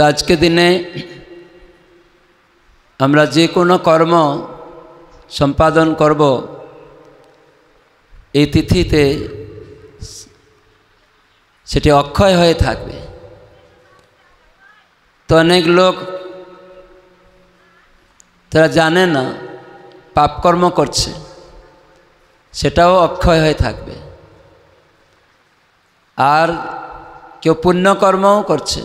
তো আজকে দিনে আমরা যে কোনো কর্ম সম্পাদন করব এই তিথিতে সেটি অক্ষয় হয়ে থাকবে তো অনেক লোক তারা জানে না পাপকর্ম করছে সেটাও অক্ষয় হয়ে থাকবে আর কেউ পুণ্যকর্মও করছে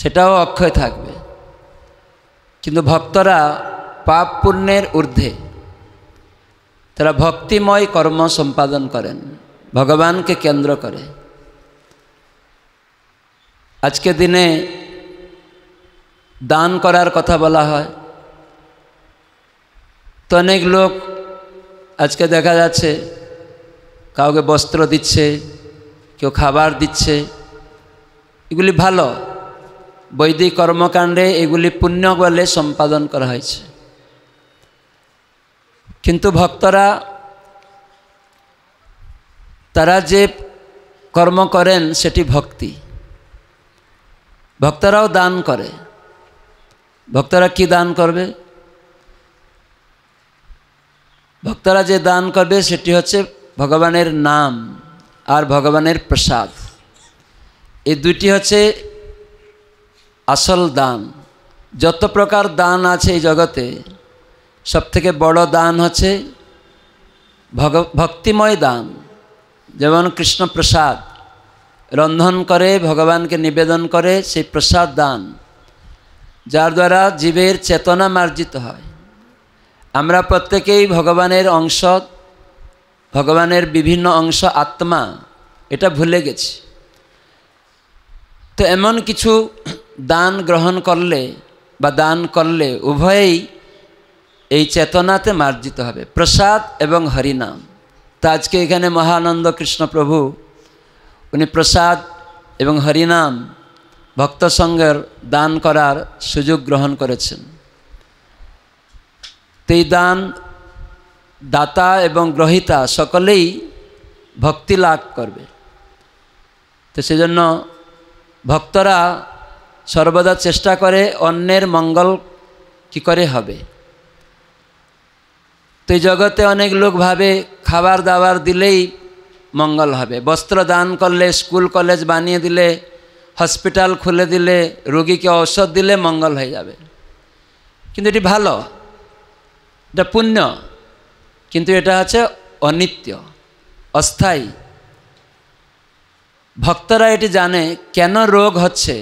সেটাও অক্ষয় থাকবে কিন্তু ভক্তরা পাপ পুণ্যের ঊর্ধ্বে তারা ভক্তিময় কর্ম সম্পাদন করেন ভগবানকে কেন্দ্র করে আজকে দিনে দান করার কথা বলা হয় তো অনেক লোক আজকে দেখা যাচ্ছে কাউকে বস্ত্র দিচ্ছে কেউ খাবার দিচ্ছে এগুলি ভালো বৈদিক কর্মকাণ্ডে এগুলি পুণ্য বলে সম্পাদন করা হয়েছে কিন্তু ভক্তরা তারা যে কর্ম করেন সেটি ভক্তি ভক্তরাও দান করে ভক্তরা কি দান করবে ভক্তরা যে দান করবে সেটি হচ্ছে ভগবানের নাম আর ভগবানের প্রসাদ এই দুটি হচ্ছে আসল দান যত প্রকার দান আছে এই জগতে সবথেকে বড় দান হচ্ছে ভগ ভক্তিময় দান যেমন কৃষ্ণ প্রসাদ রন্ধন করে ভগবানকে নিবেদন করে সেই প্রসাদ দান যার দ্বারা জীবের চেতনা মার্জিত হয় আমরা প্রত্যেকেই ভগবানের অংশ ভগবানের বিভিন্ন অংশ আত্মা এটা ভুলে গেছি তো এমন কিছু দান গ্রহণ করলে বা দান করলে উভয়েই এই চেতনাতে মার্জিত হবে প্রসাদ এবং হরিনাম তো আজকে এখানে মহানন্দ কৃষ্ণ প্রভু উনি প্রসাদ এবং হরিনাম ভক্ত সঙ্গের দান করার সুযোগ গ্রহণ করেছেন এই দান দাতা এবং গ্রহিতা সকলেই ভক্তি লাভ করবে তো সেজন্য ভক্তরা সর্বদা চেষ্টা করে অন্যের মঙ্গল কি করে হবে তো এই জগতে অনেক লোক ভাবে খাবার দাবার দিলেই মঙ্গল হবে বস্ত্র দান করলে স্কুল কলেজ বানিয়ে দিলে হসপিটাল খুলে দিলে রোগীকে ঔষধ দিলে মঙ্গল হয়ে যাবে কিন্তু এটি ভালো এটা পুণ্য কিন্তু এটা আছে অনিত্য অস্থায়ী ভক্তরা এটি জানে কেন রোগ হচ্ছে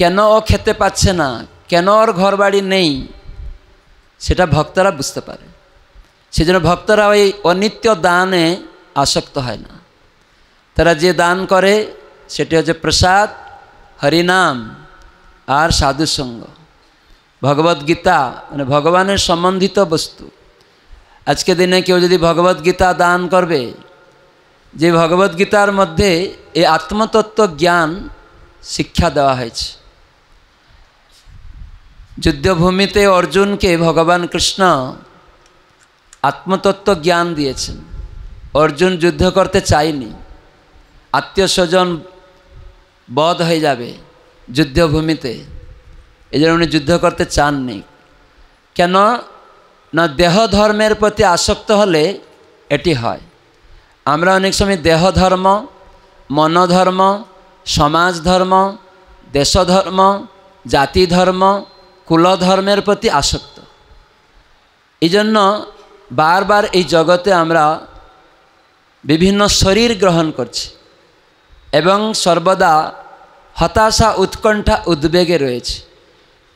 কেন ও খেতে পাচ্ছে না কেন ওর ঘর বাড়ি নেই সেটা ভক্তরা বুঝতে পারে সেজন্য ভক্তরা ওই অনিত্য দানে আসক্ত হয় না তারা যে দান করে সেটি হচ্ছে প্রসাদ হরিনাম আর সাধুসঙ্গ ভগবদ্গীতা মানে ভগবানের সম্বন্ধিত বস্তু আজকে দিনে কেউ যদি ভগবদ্গীতা দান করবে যে ভগবদ্গীতার মধ্যে এই আত্মতত্ত্ব জ্ঞান শিক্ষা দেওয়া হয়েছে যুদ্ধভূমিতে অর্জুনকে ভগবান কৃষ্ণ আত্মতত্ত্ব জ্ঞান দিয়েছেন অর্জুন যুদ্ধ করতে চায়নি আত্মীয় স্বজন বধ হয়ে যাবে যুদ্ধভূমিতে এই জন্য উনি যুদ্ধ করতে চাননি কেন না দেহ ধর্মের প্রতি আসক্ত হলে এটি হয় আমরা অনেক সময় দেহ ধর্ম মনধর্ম সমাজ ধর্ম দেশধর্ম জাতি ধর্ম কুলধর্মের প্রতি আসক্ত এই জন্য বারবার এই জগতে আমরা বিভিন্ন শরীর গ্রহণ করছি এবং সর্বদা হতাশা উৎকণ্ঠা উদ্বেগে রয়েছে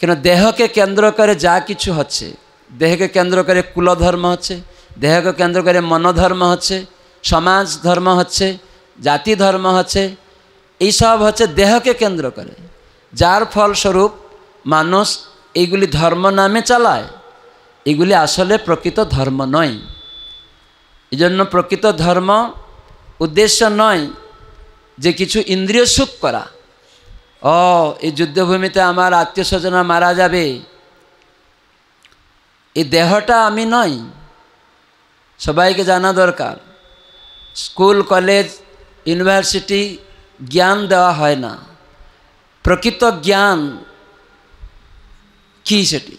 কেন দেহকে কেন্দ্র করে যা কিছু হচ্ছে দেহকে কেন্দ্র করে কুলধর্ম হচ্ছে দেহকে কেন্দ্র করে মনোধর্ম হচ্ছে সমাজ ধর্ম হচ্ছে জাতি ধর্ম হচ্ছে এইসব হচ্ছে দেহকে কেন্দ্র করে যার ফলস্বরূপ মানুষ এগুলি ধর্ম নামে চালায় এগুলি আসলে প্রকৃত ধর্ম নয় এজন্য প্রকৃত ধর্ম উদ্দেশ্য নয় যে কিছু ইন্দ্রিয় সুখ করা ও এই যুদ্ধভূমিতে আমার আত্মীয় স্বজনা মারা যাবে এই দেহটা আমি নই সবাইকে জানা দরকার স্কুল কলেজ ইউনিভার্সিটি জ্ঞান দেওয়া হয় না প্রকৃত জ্ঞান কী সেটি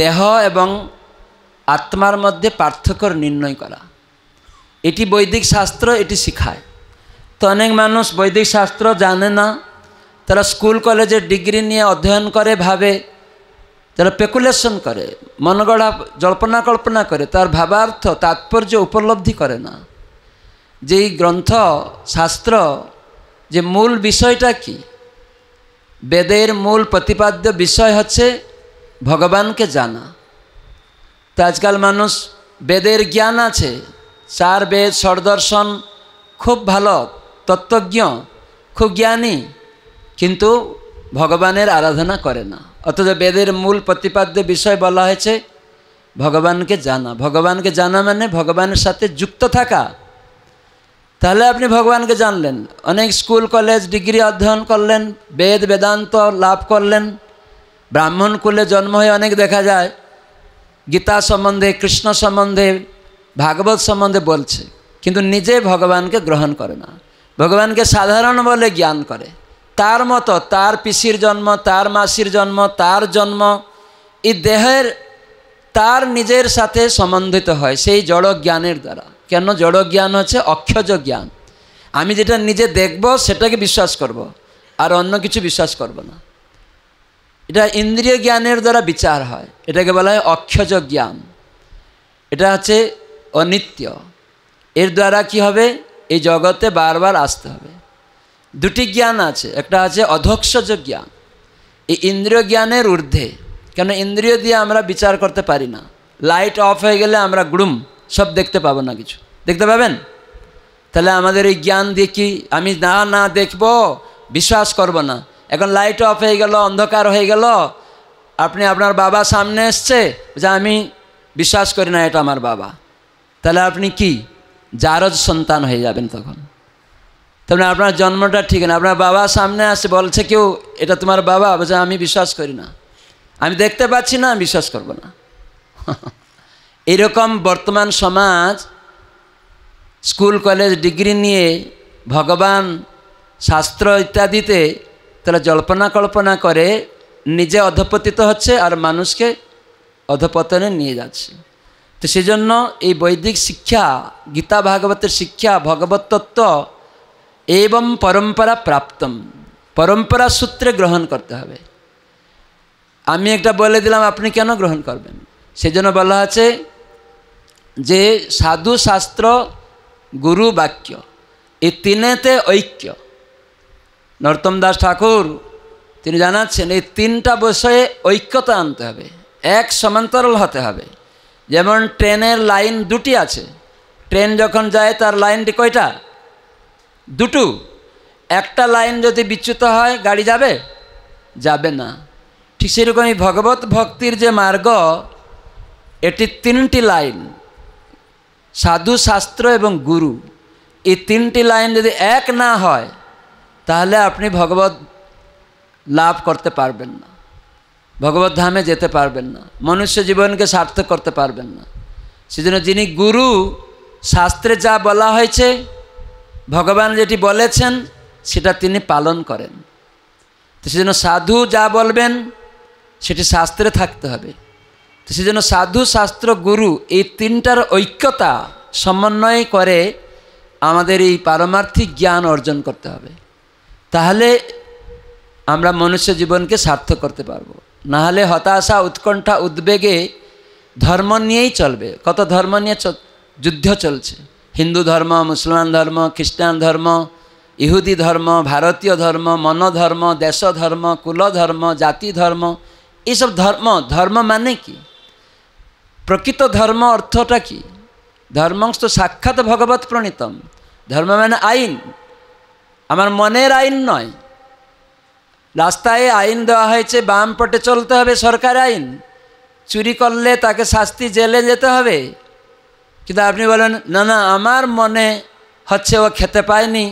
দেহ এবং আত্মার মধ্যে পার্থক্য নির্ণয় করা এটি বৈদিক শাস্ত্র এটি শিখায় তো অনেক মানুষ বৈদিক শাস্ত্র জানে না তারা স্কুল কলেজের ডিগ্রি নিয়ে অধ্যয়ন করে ভাবে তারা পেকুলেশন করে মনগড়া জল্পনা কল্পনা করে তার ভাবার্থ তাৎপর্য উপলব্ধি করে না যেই গ্রন্থ শাস্ত্র যে মূল বিষয়টা কি বেদের মূল প্রতিপাদ্য বিষয় হচ্ছে ভগবানকে জানা তো আজকাল মানুষ বেদের জ্ঞান আছে চার বেদ সরদর্শন খুব ভালো তত্ত্বজ্ঞ খুব জ্ঞানী কিন্তু ভগবানের আরাধনা করে না অথচ বেদের মূল প্রতিপাদ্য বিষয় বলা হয়েছে ভগবানকে জানা ভগবানকে জানা মানে ভগবানের সাথে যুক্ত থাকা তাহলে আপনি ভগবানকে জানলেন অনেক স্কুল কলেজ ডিগ্রি অধ্যয়ন করলেন বেদ বেদান্ত লাভ করলেন ব্রাহ্মণ কুলে জন্ম হয়ে অনেক দেখা যায় গীতা সম্বন্ধে কৃষ্ণ সম্বন্ধে ভাগবত সম্বন্ধে বলছে কিন্তু নিজে ভগবানকে গ্রহণ করে না ভগবানকে সাধারণ বলে জ্ঞান করে তার মতো তার পিসির জন্ম তার মাসির জন্ম তার জন্ম এই দেহের তার নিজের সাথে সম্বন্ধিত হয় সেই জড় জ্ঞানের দ্বারা কেন জড় জ্ঞান হচ্ছে অক্ষজ জ্ঞান আমি যেটা নিজে দেখব সেটাকে বিশ্বাস করব। আর অন্য কিছু বিশ্বাস করব না এটা ইন্দ্রিয় জ্ঞানের দ্বারা বিচার হয় এটাকে বলা হয় অক্ষজ জ্ঞান এটা হচ্ছে অনিত্য এর দ্বারা কি হবে এই জগতে বারবার আসতে হবে দুটি জ্ঞান আছে একটা আছে অধক্ষজ জ্ঞান এই ইন্দ্রিয় জ্ঞানের ঊর্ধ্বে কেন ইন্দ্রিয় দিয়ে আমরা বিচার করতে পারি না লাইট অফ হয়ে গেলে আমরা গ্রুম সব দেখতে পাবো না কিছু দেখতে পাবেন তাহলে আমাদের এই জ্ঞান দিয়ে কি আমি না না দেখব বিশ্বাস করব না এখন লাইট অফ হয়ে গেল অন্ধকার হয়ে গেল আপনি আপনার বাবা সামনে এসছে যে আমি বিশ্বাস করি না এটা আমার বাবা তাহলে আপনি কি জারজ সন্তান হয়ে যাবেন তখন তাহলে আপনার জন্মটা ঠিক না আপনার বাবা সামনে আসে বলছে কেউ এটা তোমার বাবা বলছে আমি বিশ্বাস করি না আমি দেখতে পাচ্ছি না আমি বিশ্বাস করব না এরকম বর্তমান সমাজ স্কুল কলেজ ডিগ্রি নিয়ে ভগবান শাস্ত্র ইত্যাদিতে তারা জল্পনা কল্পনা করে নিজে অধপতিত হচ্ছে আর মানুষকে অধপতনে নিয়ে যাচ্ছে তো সেজন্য এই বৈদিক শিক্ষা গীতা ভাগবতের শিক্ষা ভগবতত্ত্ব এবং পরম্পরা প্রাপ্তম পরম্পরা সূত্রে গ্রহণ করতে হবে আমি একটা বলে দিলাম আপনি কেন গ্রহণ করবেন সেজন্য বলা আছে যে সাধু শাস্ত্র গুরু বাক্য এই তিনেতে ঐক্য নরোত্তম দাস ঠাকুর তিনি জানাচ্ছেন এই তিনটা বিষয়ে ঐক্যতা আনতে হবে এক সমান্তরাল হতে হবে যেমন ট্রেনের লাইন দুটি আছে ট্রেন যখন যায় তার লাইনটি কয়টা দুটো একটা লাইন যদি বিচ্যুত হয় গাড়ি যাবে যাবে না ঠিক সেরকমই ভগবত ভক্তির যে মার্গ এটি তিনটি লাইন সাধু শাস্ত্র এবং গুরু এই তিনটি লাইন যদি এক না হয় তাহলে আপনি ভগবত লাভ করতে পারবেন না ভগবত ধামে যেতে পারবেন না মনুষ্য জীবনকে সার্থক করতে পারবেন না সেজন্য যিনি গুরু শাস্ত্রে যা বলা হয়েছে ভগবান যেটি বলেছেন সেটা তিনি পালন করেন তো সেজন্য সাধু যা বলবেন সেটি শাস্ত্রে থাকতে হবে তো সেজন্য সাধু শাস্ত্র গুরু এই তিনটার ঐক্যতা সমন্বয় করে আমাদের এই পারমার্থিক জ্ঞান অর্জন করতে হবে তাহলে আমরা মনুষ্য জীবনকে সার্থক করতে পারবো নাহলে হতাশা উৎকণ্ঠা উদ্বেগে ধর্ম নিয়েই চলবে কত ধর্ম নিয়ে যুদ্ধ চলছে হিন্দু ধর্ম মুসলমান ধর্ম খ্রিস্টান ধর্ম ইহুদি ধর্ম ভারতীয় ধর্ম ধর্ম দেশ ধর্ম কুল ধর্ম জাতি ধর্ম এইসব ধর্ম ধর্ম মানে কি প্রকৃত ধর্ম অর্থটা কি ধর্মস্থ সাক্ষাৎ ভগবত প্রণীতম ধর্ম মানে আইন আমার মনের আইন নয় রাস্তায় আইন দেওয়া হয়েছে বাম পটে চলতে হবে সরকার আইন চুরি করলে তাকে শাস্তি জেলে যেতে হবে কিন্তু আপনি বলেন না না আমার মনে হচ্ছে ও খেতে পায়নি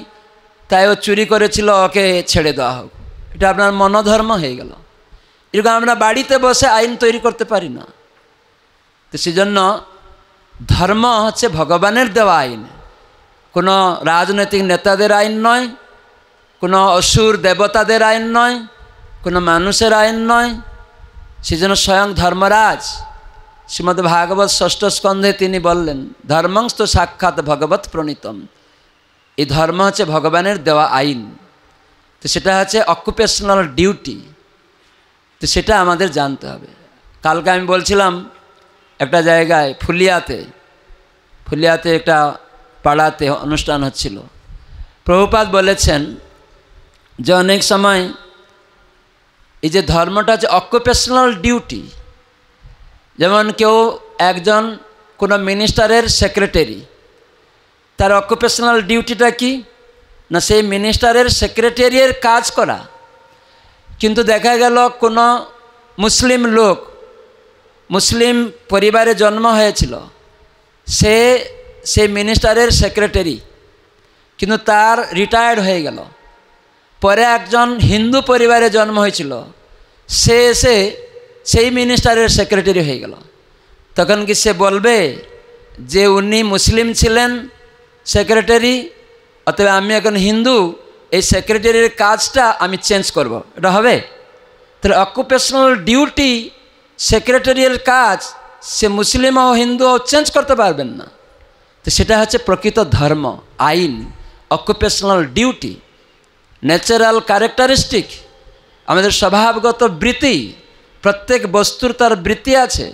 তাই ও চুরি করেছিল ওকে ছেড়ে দেওয়া হোক এটা আপনার মনোধর্ম হয়ে গেল এরকম আমরা বাড়িতে বসে আইন তৈরি করতে পারি না তো সেজন্য ধর্ম হচ্ছে ভগবানের দেওয়া আইন কোনো রাজনৈতিক নেতাদের আইন নয় কোনো অসুর দেবতাদের আইন নয় কোনো মানুষের আইন নয় যেন স্বয়ং ধর্মরাজ শ্রীমদ ভাগবত ষষ্ঠ স্কন্ধে তিনি বললেন ধর্মংস্ত সাক্ষাৎ ভগবত প্রণীতম এই ধর্ম হচ্ছে ভগবানের দেওয়া আইন তো সেটা হচ্ছে অকুপেশনাল ডিউটি তো সেটা আমাদের জানতে হবে কালকে আমি বলছিলাম একটা জায়গায় ফুলিয়াতে ফুলিয়াতে একটা পাড়াতে অনুষ্ঠান হচ্ছিল প্রভুপাত বলেছেন যে অনেক সময় এই যে ধর্মটা হচ্ছে অকুপেশনাল ডিউটি যেমন কেউ একজন কোনো মিনিস্টারের সেক্রেটারি তার অকুপেশনাল ডিউটিটা কি না সেই মিনিস্টারের সেক্রেটারিয়ের কাজ করা কিন্তু দেখা গেল কোনো মুসলিম লোক মুসলিম পরিবারে জন্ম হয়েছিল সে সেই মিনিস্টারের সেক্রেটারি কিন্তু তার রিটায়ার্ড হয়ে গেল পরে একজন হিন্দু পরিবারে জন্ম হয়েছিল সে এসে সেই মিনিস্টারের সেক্রেটারি হয়ে গেল তখন কি সে বলবে যে উনি মুসলিম ছিলেন সেক্রেটারি অতএব আমি এখন হিন্দু এই সেক্রেটারির কাজটা আমি চেঞ্জ করব। এটা হবে তাহলে অকুপেশনাল ডিউটি সেক্রেটারিয়াল কাজ সে মুসলিম ও হিন্দু চেঞ্জ করতে পারবেন না তো সেটা হচ্ছে প্রকৃত ধর্ম আইন অকুপেশনাল ডিউটি ন্যাচারাল ক্যারেক্টারিস্টিক আমাদের স্বভাবগত বৃত্তি প্রত্যেক বস্তুর তার বৃত্তি আছে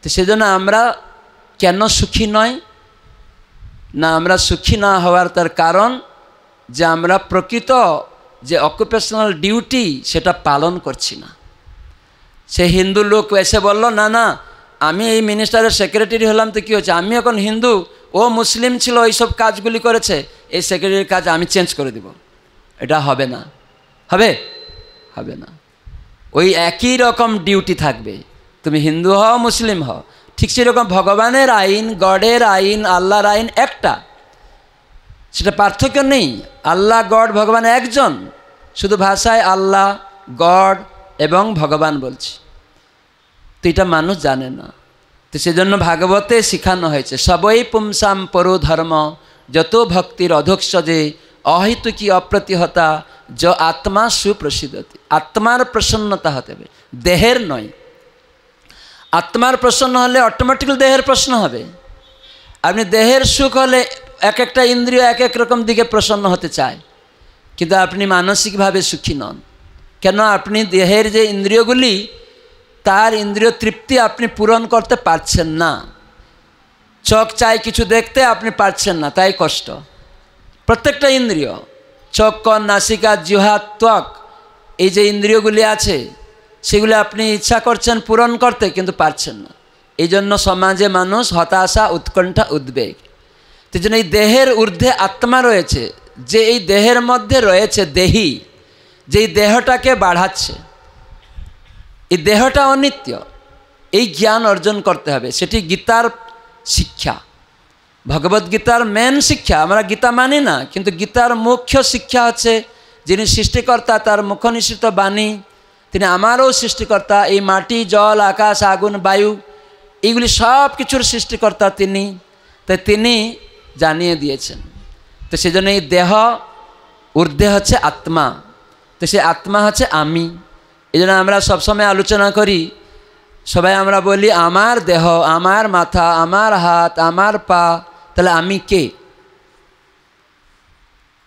তো সেজন্য আমরা কেন সুখী নয় না আমরা সুখী না হওয়ার তার কারণ যে আমরা প্রকৃত যে অকুপেশনাল ডিউটি সেটা পালন করছি না সে হিন্দু লোক এসে বলল না না আমি এই মিনিস্টারের সেক্রেটারি হলাম তো কী হচ্ছে আমি এখন হিন্দু ও মুসলিম ছিল এইসব কাজগুলি করেছে এই সেক্রেটারির কাজ আমি চেঞ্জ করে দেবো এটা হবে না হবে হবে না ওই একই রকম ডিউটি থাকবে তুমি হিন্দু হও মুসলিম হও ঠিক সেরকম ভগবানের আইন গডের আইন আল্লাহর আইন একটা সেটা পার্থক্য নেই আল্লাহ গড ভগবান একজন শুধু ভাষায় আল্লাহ গড এবং ভগবান বলছি তো এটা মানুষ জানে না তো সেজন্য ভাগবতে শিখানো হয়েছে সবই পুমসাম পরু ধর্ম যত ভক্তির অধক্ষ যে অহেতুকি অপ্রতিহতা য আত্মা সুপ্রসিদ্ধতি আত্মার প্রসন্নতা হতে হবে দেহের নয় আত্মার প্রসন্ন হলে অটোমেটিক্যালি দেহের প্রশ্ন হবে আপনি দেহের সুখ হলে এক একটা ইন্দ্রিয় এক এক রকম দিকে প্রসন্ন হতে চায় কিন্তু আপনি মানসিকভাবে সুখী নন কেন আপনি দেহের যে ইন্দ্রিয়গুলি তার ইন্দ্রিয় তৃপ্তি আপনি পূরণ করতে পারছেন না চোখ চাই কিছু দেখতে আপনি পারছেন না তাই কষ্ট প্রত্যেকটা ইন্দ্রিয় চক্ক নাসিকা জিহা ত্বক এই যে ইন্দ্রিয়গুলি আছে সেগুলি আপনি ইচ্ছা করছেন পূরণ করতে কিন্তু পারছেন না এই জন্য সমাজে মানুষ হতাশা উৎকণ্ঠা উদ্বেগ তো জন্য এই দেহের ঊর্ধ্বে আত্মা রয়েছে যে এই দেহের মধ্যে রয়েছে দেহি যে এই দেহটাকে বাড়াচ্ছে এই দেহটা অনিত্য এই জ্ঞান অর্জন করতে হবে সেটি গীতার শিক্ষা ভগবদ্গীতার মেন শিক্ষা আমরা গীতা মানি না কিন্তু গীতার মুখ্য শিক্ষা হচ্ছে যিনি সৃষ্টিকর্তা তার নিশ্চিত বাণী তিনি আমারও সৃষ্টিকর্তা এই মাটি জল আকাশ আগুন বায়ু এইগুলি সব কিছুর সৃষ্টিকর্তা তিনি তাই তিনি জানিয়ে দিয়েছেন তো সেজন্য এই দেহ ঊর্ধ্বে হচ্ছে আত্মা তো সে আত্মা হচ্ছে আমি এই জন্য আমরা সবসময় আলোচনা করি সবাই আমরা বলি আমার দেহ আমার মাথা আমার হাত আমার পা তাহলে আমি কে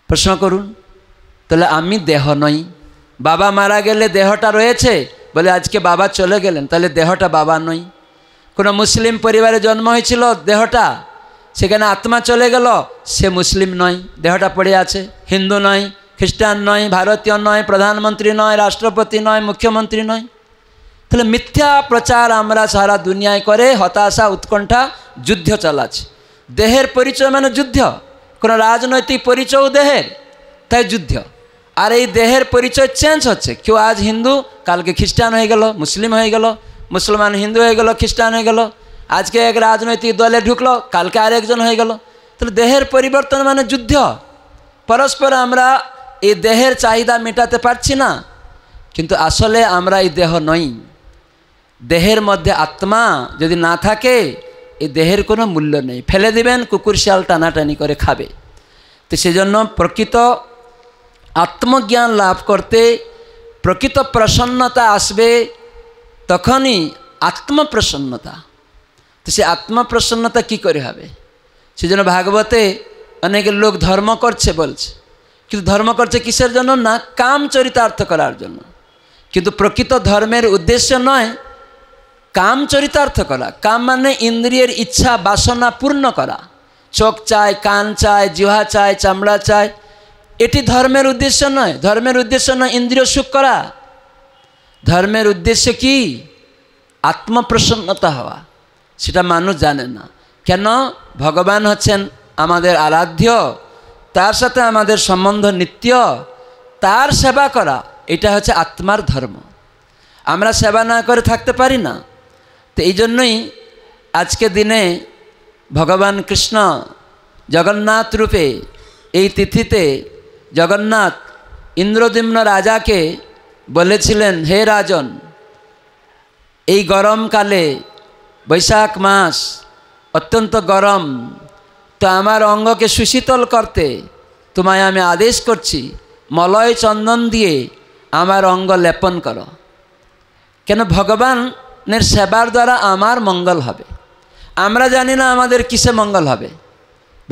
প্রশ্ন করুন তাহলে আমি দেহ নই বাবা মারা গেলে দেহটা রয়েছে বলে আজকে বাবা চলে গেলেন তাহলে দেহটা বাবা নই কোনো মুসলিম পরিবারে জন্ম হয়েছিল দেহটা সেখানে আত্মা চলে গেল সে মুসলিম নয় দেহটা পড়ে আছে হিন্দু নয় খ্রিস্টান নয় ভারতীয় নয় প্রধানমন্ত্রী নয় রাষ্ট্রপতি নয় মুখ্যমন্ত্রী নয় তাহলে মিথ্যা প্রচার আমরা সারা দুনিয়ায় করে হতাশা উৎকণ্ঠা যুদ্ধ চালাচ্ছে দেহের পরিচয় মানে যুদ্ধ কোনো রাজনৈতিক পরিচয় দেহের তাই যুদ্ধ আর এই দেহের পরিচয় চেঞ্জ হচ্ছে কেউ আজ হিন্দু কালকে খ্রিস্টান হয়ে গেল মুসলিম হয়ে গেল মুসলমান হিন্দু হয়ে গেল খ্রিস্টান হয়ে গেল আজকে এক রাজনৈতিক দলে ঢুকলো কালকে আরেকজন হয়ে গেল তাহলে দেহের পরিবর্তন মানে যুদ্ধ পরস্পর আমরা এই দেহের চাহিদা মেটাতে পারছি না কিন্তু আসলে আমরা এই দেহ নই দেহের মধ্যে আত্মা যদি না থাকে এই দেহের কোনো মূল্য নেই ফেলে দিবেন কুকুর শিয়াল টানাটানি করে খাবে তো সেজন্য প্রকৃত আত্মজ্ঞান লাভ করতে প্রকৃত প্রসন্নতা আসবে তখনই আত্মপ্রসন্নতা তো সে আত্মপ্রসন্নতা কী করে হবে সেজন্য ভাগবতে অনেক লোক ধর্ম করছে বলছে কিন্তু ধর্ম করছে কিসের জন্য না কাম চরিতার্থ করার জন্য কিন্তু প্রকৃত ধর্মের উদ্দেশ্য নয় কাম চরিতার্থ করা কাম মানে ইন্দ্রিয়ের ইচ্ছা বাসনা পূর্ণ করা চোখ চায় কান চায় জিহা চায় চামড়া চায় এটি ধর্মের উদ্দেশ্য নয় ধর্মের উদ্দেশ্য নয় ইন্দ্রিয় সুখ করা ধর্মের উদ্দেশ্য কি আত্মপ্রসন্নতা হওয়া সেটা মানুষ জানে না কেন ভগবান হচ্ছেন আমাদের আরাধ্য তার সাথে আমাদের সম্বন্ধ নিত্য তার সেবা করা এটা হচ্ছে আত্মার ধর্ম আমরা সেবা না করে থাকতে পারি না তো এই জন্যই আজকে দিনে ভগবান কৃষ্ণ জগন্নাথ রূপে এই তিথিতে জগন্নাথ ইন্দ্রদিম্ন রাজাকে বলেছিলেন হে রাজন এই গরমকালে বৈশাখ মাস অত্যন্ত গরম তো আমার অঙ্গকে সুশীতল করতে তোমায় আমি আদেশ করছি মলয় চন্দন দিয়ে আমার অঙ্গ লেপন করো কেন ভগবান আপনার সেবার দ্বারা আমার মঙ্গল হবে আমরা জানি না আমাদের কিসে মঙ্গল হবে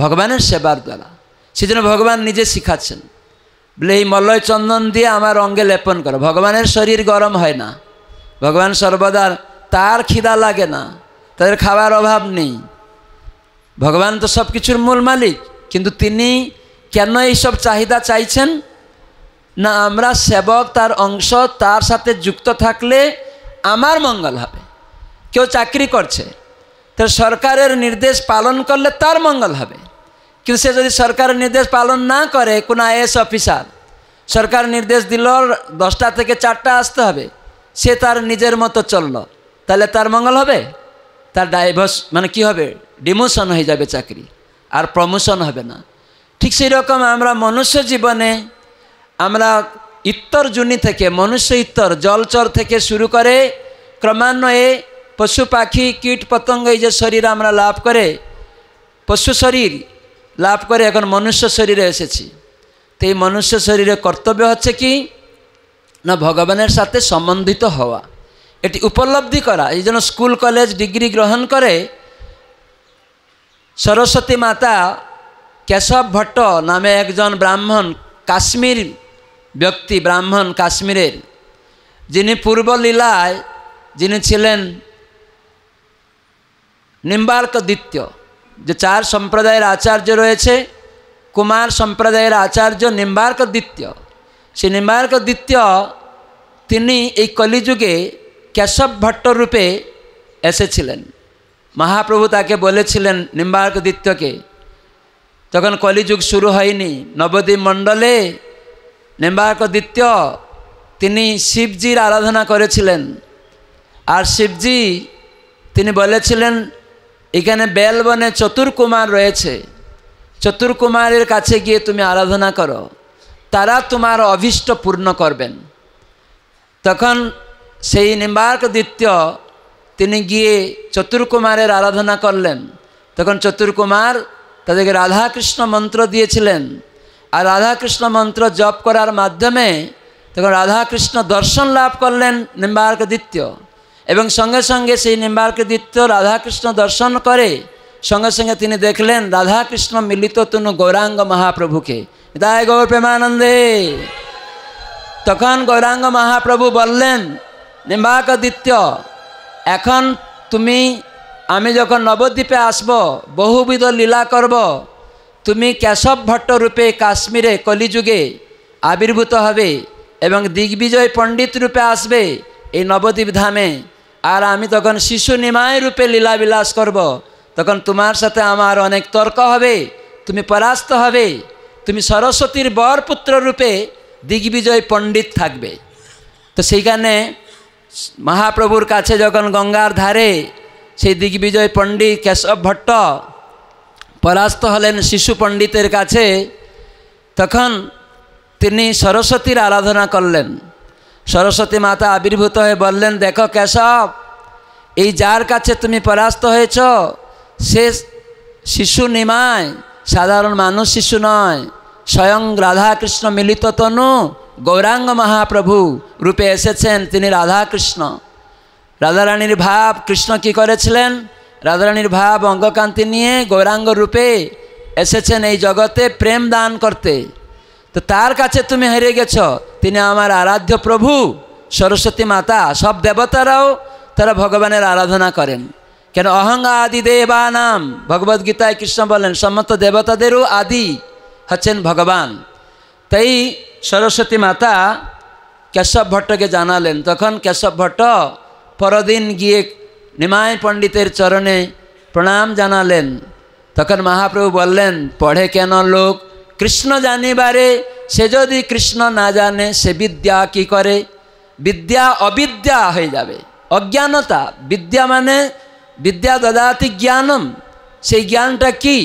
ভগবানের সেবার দ্বারা সেজন্য ভগবান নিজে শিখাচ্ছেন বলে এই মলয় চন্দন দিয়ে আমার অঙ্গে লেপন করো ভগবানের শরীর গরম হয় না ভগবান সর্বদা তার খিদা লাগে না তাদের খাবার অভাব নেই ভগবান তো সব কিছুর মূল মালিক কিন্তু তিনি কেন এইসব চাহিদা চাইছেন না আমরা সেবক তার অংশ তার সাথে যুক্ত থাকলে আমার মঙ্গল হবে কেউ চাকরি করছে তো সরকারের নির্দেশ পালন করলে তার মঙ্গল হবে কিন্তু সে যদি সরকারের নির্দেশ পালন না করে কোনো আইএস অফিসার সরকার নির্দেশ দিল দশটা থেকে চারটা আসতে হবে সে তার নিজের মতো চলল তাহলে তার মঙ্গল হবে তার ডাইভর্স মানে কি হবে ডিমোশন হয়ে যাবে চাকরি আর প্রমোশন হবে না ঠিক সেই রকম আমরা মনুষ্য জীবনে আমরা ইত্তর জুনি থেকে মনুষ্য ইত্তর জলচর থেকে শুরু করে ক্রমান্বয়ে পশু পাখি কীট পতঙ্গ এই যে শরীর আমরা লাভ করে পশু শরীর লাভ করে এখন মনুষ্য শরীরে এসেছি তো এই মনুষ্য শরীরে কর্তব্য হচ্ছে কি না ভগবানের সাথে সম্বন্ধিত হওয়া এটি উপলব্ধি করা এই জন্য স্কুল কলেজ ডিগ্রি গ্রহণ করে সরস্বতী মাতা কেশব ভট্ট নামে একজন ব্রাহ্মণ কাশ্মীর ব্যক্তি ব্রাহ্মণ কাশ্মীরের যিনি পূর্বলীলায় যিনি ছিলেন নিম্বার্ক দ্বিতীয় যে চার সম্প্রদায়ের আচার্য রয়েছে কুমার সম্প্রদায়ের আচার্য নিম্বার্ক দ্বিতীয় সে দ্বিতীয় তিনি এই কলিযুগে কেশব ভট্ট রূপে এসেছিলেন মহাপ্রভু তাকে বলেছিলেন নিম্বার্ক দ্বিতীয়কে তখন কলিযুগ শুরু হয়নি নবদ্বীপ মণ্ডলে নিম্বাহক দ্বিতীয় তিনি শিবজির আরাধনা করেছিলেন আর শিবজি তিনি বলেছিলেন এখানে বেলবনে চতুর্কুমার রয়েছে চতুর্কুমারের কাছে গিয়ে তুমি আরাধনা করো তারা তোমার অভীষ্ট পূর্ণ করবেন তখন সেই নিম্বার্ক দ্বিতীয় তিনি গিয়ে চতুর্কুমারের আরাধনা করলেন তখন চতুর্কুমার তাদেরকে রাধাকৃষ্ণ মন্ত্র দিয়েছিলেন আর রাধাকৃষ্ণ মন্ত্র জপ করার মাধ্যমে তখন রাধাকৃষ্ণ দর্শন লাভ করলেন নিম্বার্ক দ্বিতীয় এবং সঙ্গে সঙ্গে সেই নিম্বার্ক দ্বিতীয় রাধাকৃষ্ণ দর্শন করে সঙ্গে সঙ্গে তিনি দেখলেন রাধাকৃষ্ণ মিলিত তনু গৌরাঙ্গ মহাপ্রভুকে তাই গৌর প্রেমানন্দে তখন গৌরাঙ্গ মহাপ্রভু বললেন দ্বিতীয় এখন তুমি আমি যখন নবদ্বীপে আসব বহুবিধ লীলা করব তুমি কেশব ভট্ট রূপে কাশ্মীরে কলিযুগে আবির্ভূত হবে এবং দিগ্বিজয় পণ্ডিত রূপে আসবে এই নবদ্বীপ ধামে আর আমি তখন শিশু নিমায় রূপে লীলাবিলাস করব। তখন তোমার সাথে আমার অনেক তর্ক হবে তুমি পরাস্ত হবে তুমি সরস্বতীর বরপুত্র রূপে দিগ্বিজয় পণ্ডিত থাকবে তো সেইখানে মহাপ্রভুর কাছে যখন গঙ্গার ধারে সেই দিগ্বিজয় পণ্ডিত কেশব ভট্ট পরাস্ত হলেন শিশু পণ্ডিতের কাছে তখন তিনি সরস্বতীর আরাধনা করলেন সরস্বতী মাতা আবির্ভূত হয়ে বললেন দেখো কেশব এই যার কাছে তুমি পরাস্ত হয়েছ সে শিশু নিমায় সাধারণ মানুষ শিশু নয় স্বয়ং রাধাকৃষ্ণ মিলিত তনু গৌরাঙ্গ মহাপ্রভু রূপে এসেছেন তিনি রাধাকৃষ্ণ রাধারানীর ভাব কৃষ্ণ কি করেছিলেন রাধারানীর ভাব অঙ্গকান্তি নিয়ে গৌরাঙ্গ রূপে এসেছেন এই জগতে প্রেম দান করতে তো তার কাছে তুমি হারিয়ে গেছ তিনি আমার আরাধ্য প্রভু সরস্বতী মাতা সব দেবতারাও তারা ভগবানের আরাধনা করেন কেন অহঙ্গ আদি দেবা নাম ভগবদ্গীতায় কৃষ্ণ বলেন সমস্ত দেবতাদেরও আদি হচ্ছেন ভগবান তাই সরস্বতী মাতা কেশব ভট্টকে জানালেন তখন কেশব ভট্ট পরদিন গিয়ে নিমায় পণ্ডিতের চরণে প্রণাম জানালেন তখন মহাপ্রভু বললেন পড়ে কেন লোক কৃষ্ণ জানিবারে সে যদি কৃষ্ণ না জানে সে বিদ্যা কি করে বিদ্যা অবিদ্যা হয়ে যাবে অজ্ঞানতা বিদ্যা মানে বিদ্যা দদাতি জ্ঞানম সেই জ্ঞানটা কি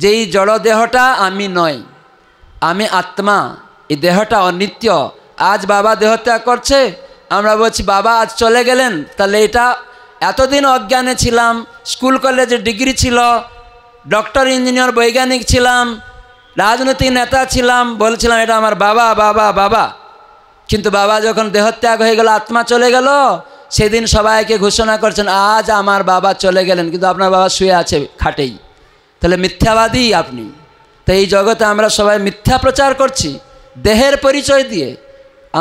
যে এই জড়দেহটা আমি নয় আমি আত্মা এই দেহটা অনিত্য আজ বাবা দেহত্যাগ করছে আমরা বলছি বাবা আজ চলে গেলেন তাহলে এটা এতদিন অজ্ঞানে ছিলাম স্কুল কলেজে ডিগ্রি ছিল ডক্টর ইঞ্জিনিয়ার বৈজ্ঞানিক ছিলাম রাজনৈতিক নেতা ছিলাম বলছিলাম এটা আমার বাবা বাবা বাবা কিন্তু বাবা যখন দেহত্যাগ হয়ে গেল আত্মা চলে গেল সেদিন সবাইকে ঘোষণা করছেন আজ আমার বাবা চলে গেলেন কিন্তু আপনার বাবা শুয়ে আছে খাটেই তাহলে মিথ্যাবাদী আপনি তো এই জগতে আমরা সবাই মিথ্যা প্রচার করছি দেহের পরিচয় দিয়ে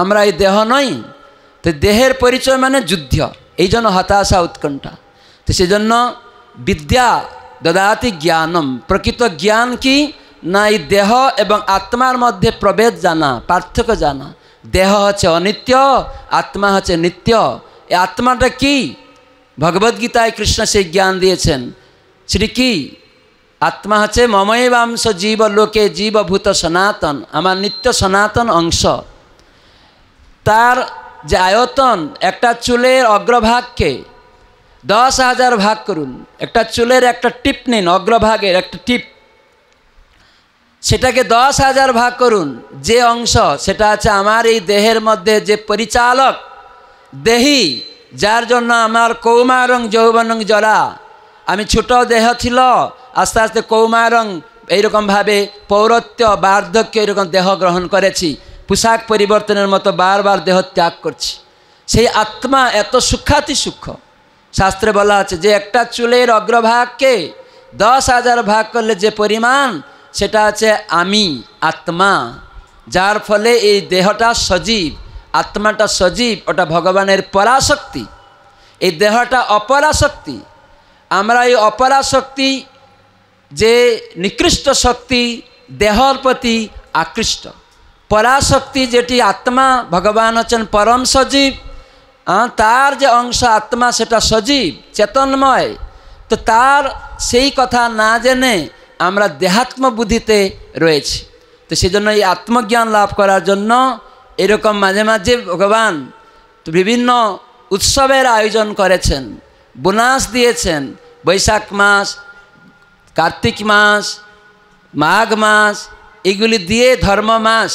আমরা এই দেহ নই তো দেহের পরিচয় মানে যুদ্ধ এই জন্য হতাশা উৎকণ্ঠা তো সেজন্য বিদ্যা দদাতি জ্ঞানম প্রকৃত জ্ঞান কি না এই দেহ এবং আত্মার মধ্যে প্রভেদ জানা পার্থক্য জানা দেহ হচ্ছে অনিত্য আত্মা হচ্ছে নিত্য এ আত্মাটা কি ভগবদ্গীতায় কৃষ্ণ সেই জ্ঞান দিয়েছেন সেটি কি আত্মা হচ্ছে মমৈবাংশ জীব লোকে জীবভূত সনাতন আমার নিত্য সনাতন অংশ তার যে আয়তন একটা চুলের অগ্রভাগকে দশ হাজার ভাগ করুন একটা চুলের একটা টিপ নিন অগ্রভাগের একটা টিপ সেটাকে দশ হাজার ভাগ করুন যে অংশ সেটা আছে আমার এই দেহের মধ্যে যে পরিচালক দেহি যার জন্য আমার কৌমারং যৌবনং জরা আমি ছোট দেহ ছিল আস্তে আস্তে কৌমারং এইরকমভাবে পৌরত্ব বার্ধক্য এরকম দেহ গ্রহণ করেছি পোশাক পরিবর্তনের মতো বারবার দেহ ত্যাগ করছি সেই আত্মা এত সুখাতি সুখ শাস্ত্রে বলা আছে যে একটা চুলের অগ্রভাগকে দশ হাজার ভাগ করলে যে পরিমাণ সেটা আছে আমি আত্মা যার ফলে এই দেহটা সজীব আত্মাটা সজীব ওটা ভগবানের পরাশক্তি এই দেহটা অপরাশক্তি আমরা এই অপরাশক্তি যে নিকৃষ্ট শক্তি দেহর প্রতি আকৃষ্ট পরাশক্তি যেটি আত্মা ভগবান হচ্ছেন পরম সজীব তার যে অংশ আত্মা সেটা সজীব চেতনময় তো তার সেই কথা না জেনে আমরা দেহাত্ম বুদ্ধিতে রয়েছে তো সেজন্য এই আত্মজ্ঞান লাভ করার জন্য এরকম মাঝে মাঝে ভগবান বিভিন্ন উৎসবের আয়োজন করেছেন বোনাস দিয়েছেন বৈশাখ মাস কার্তিক মাস মাঘ মাস এগুলি দিয়ে ধর্ম মাস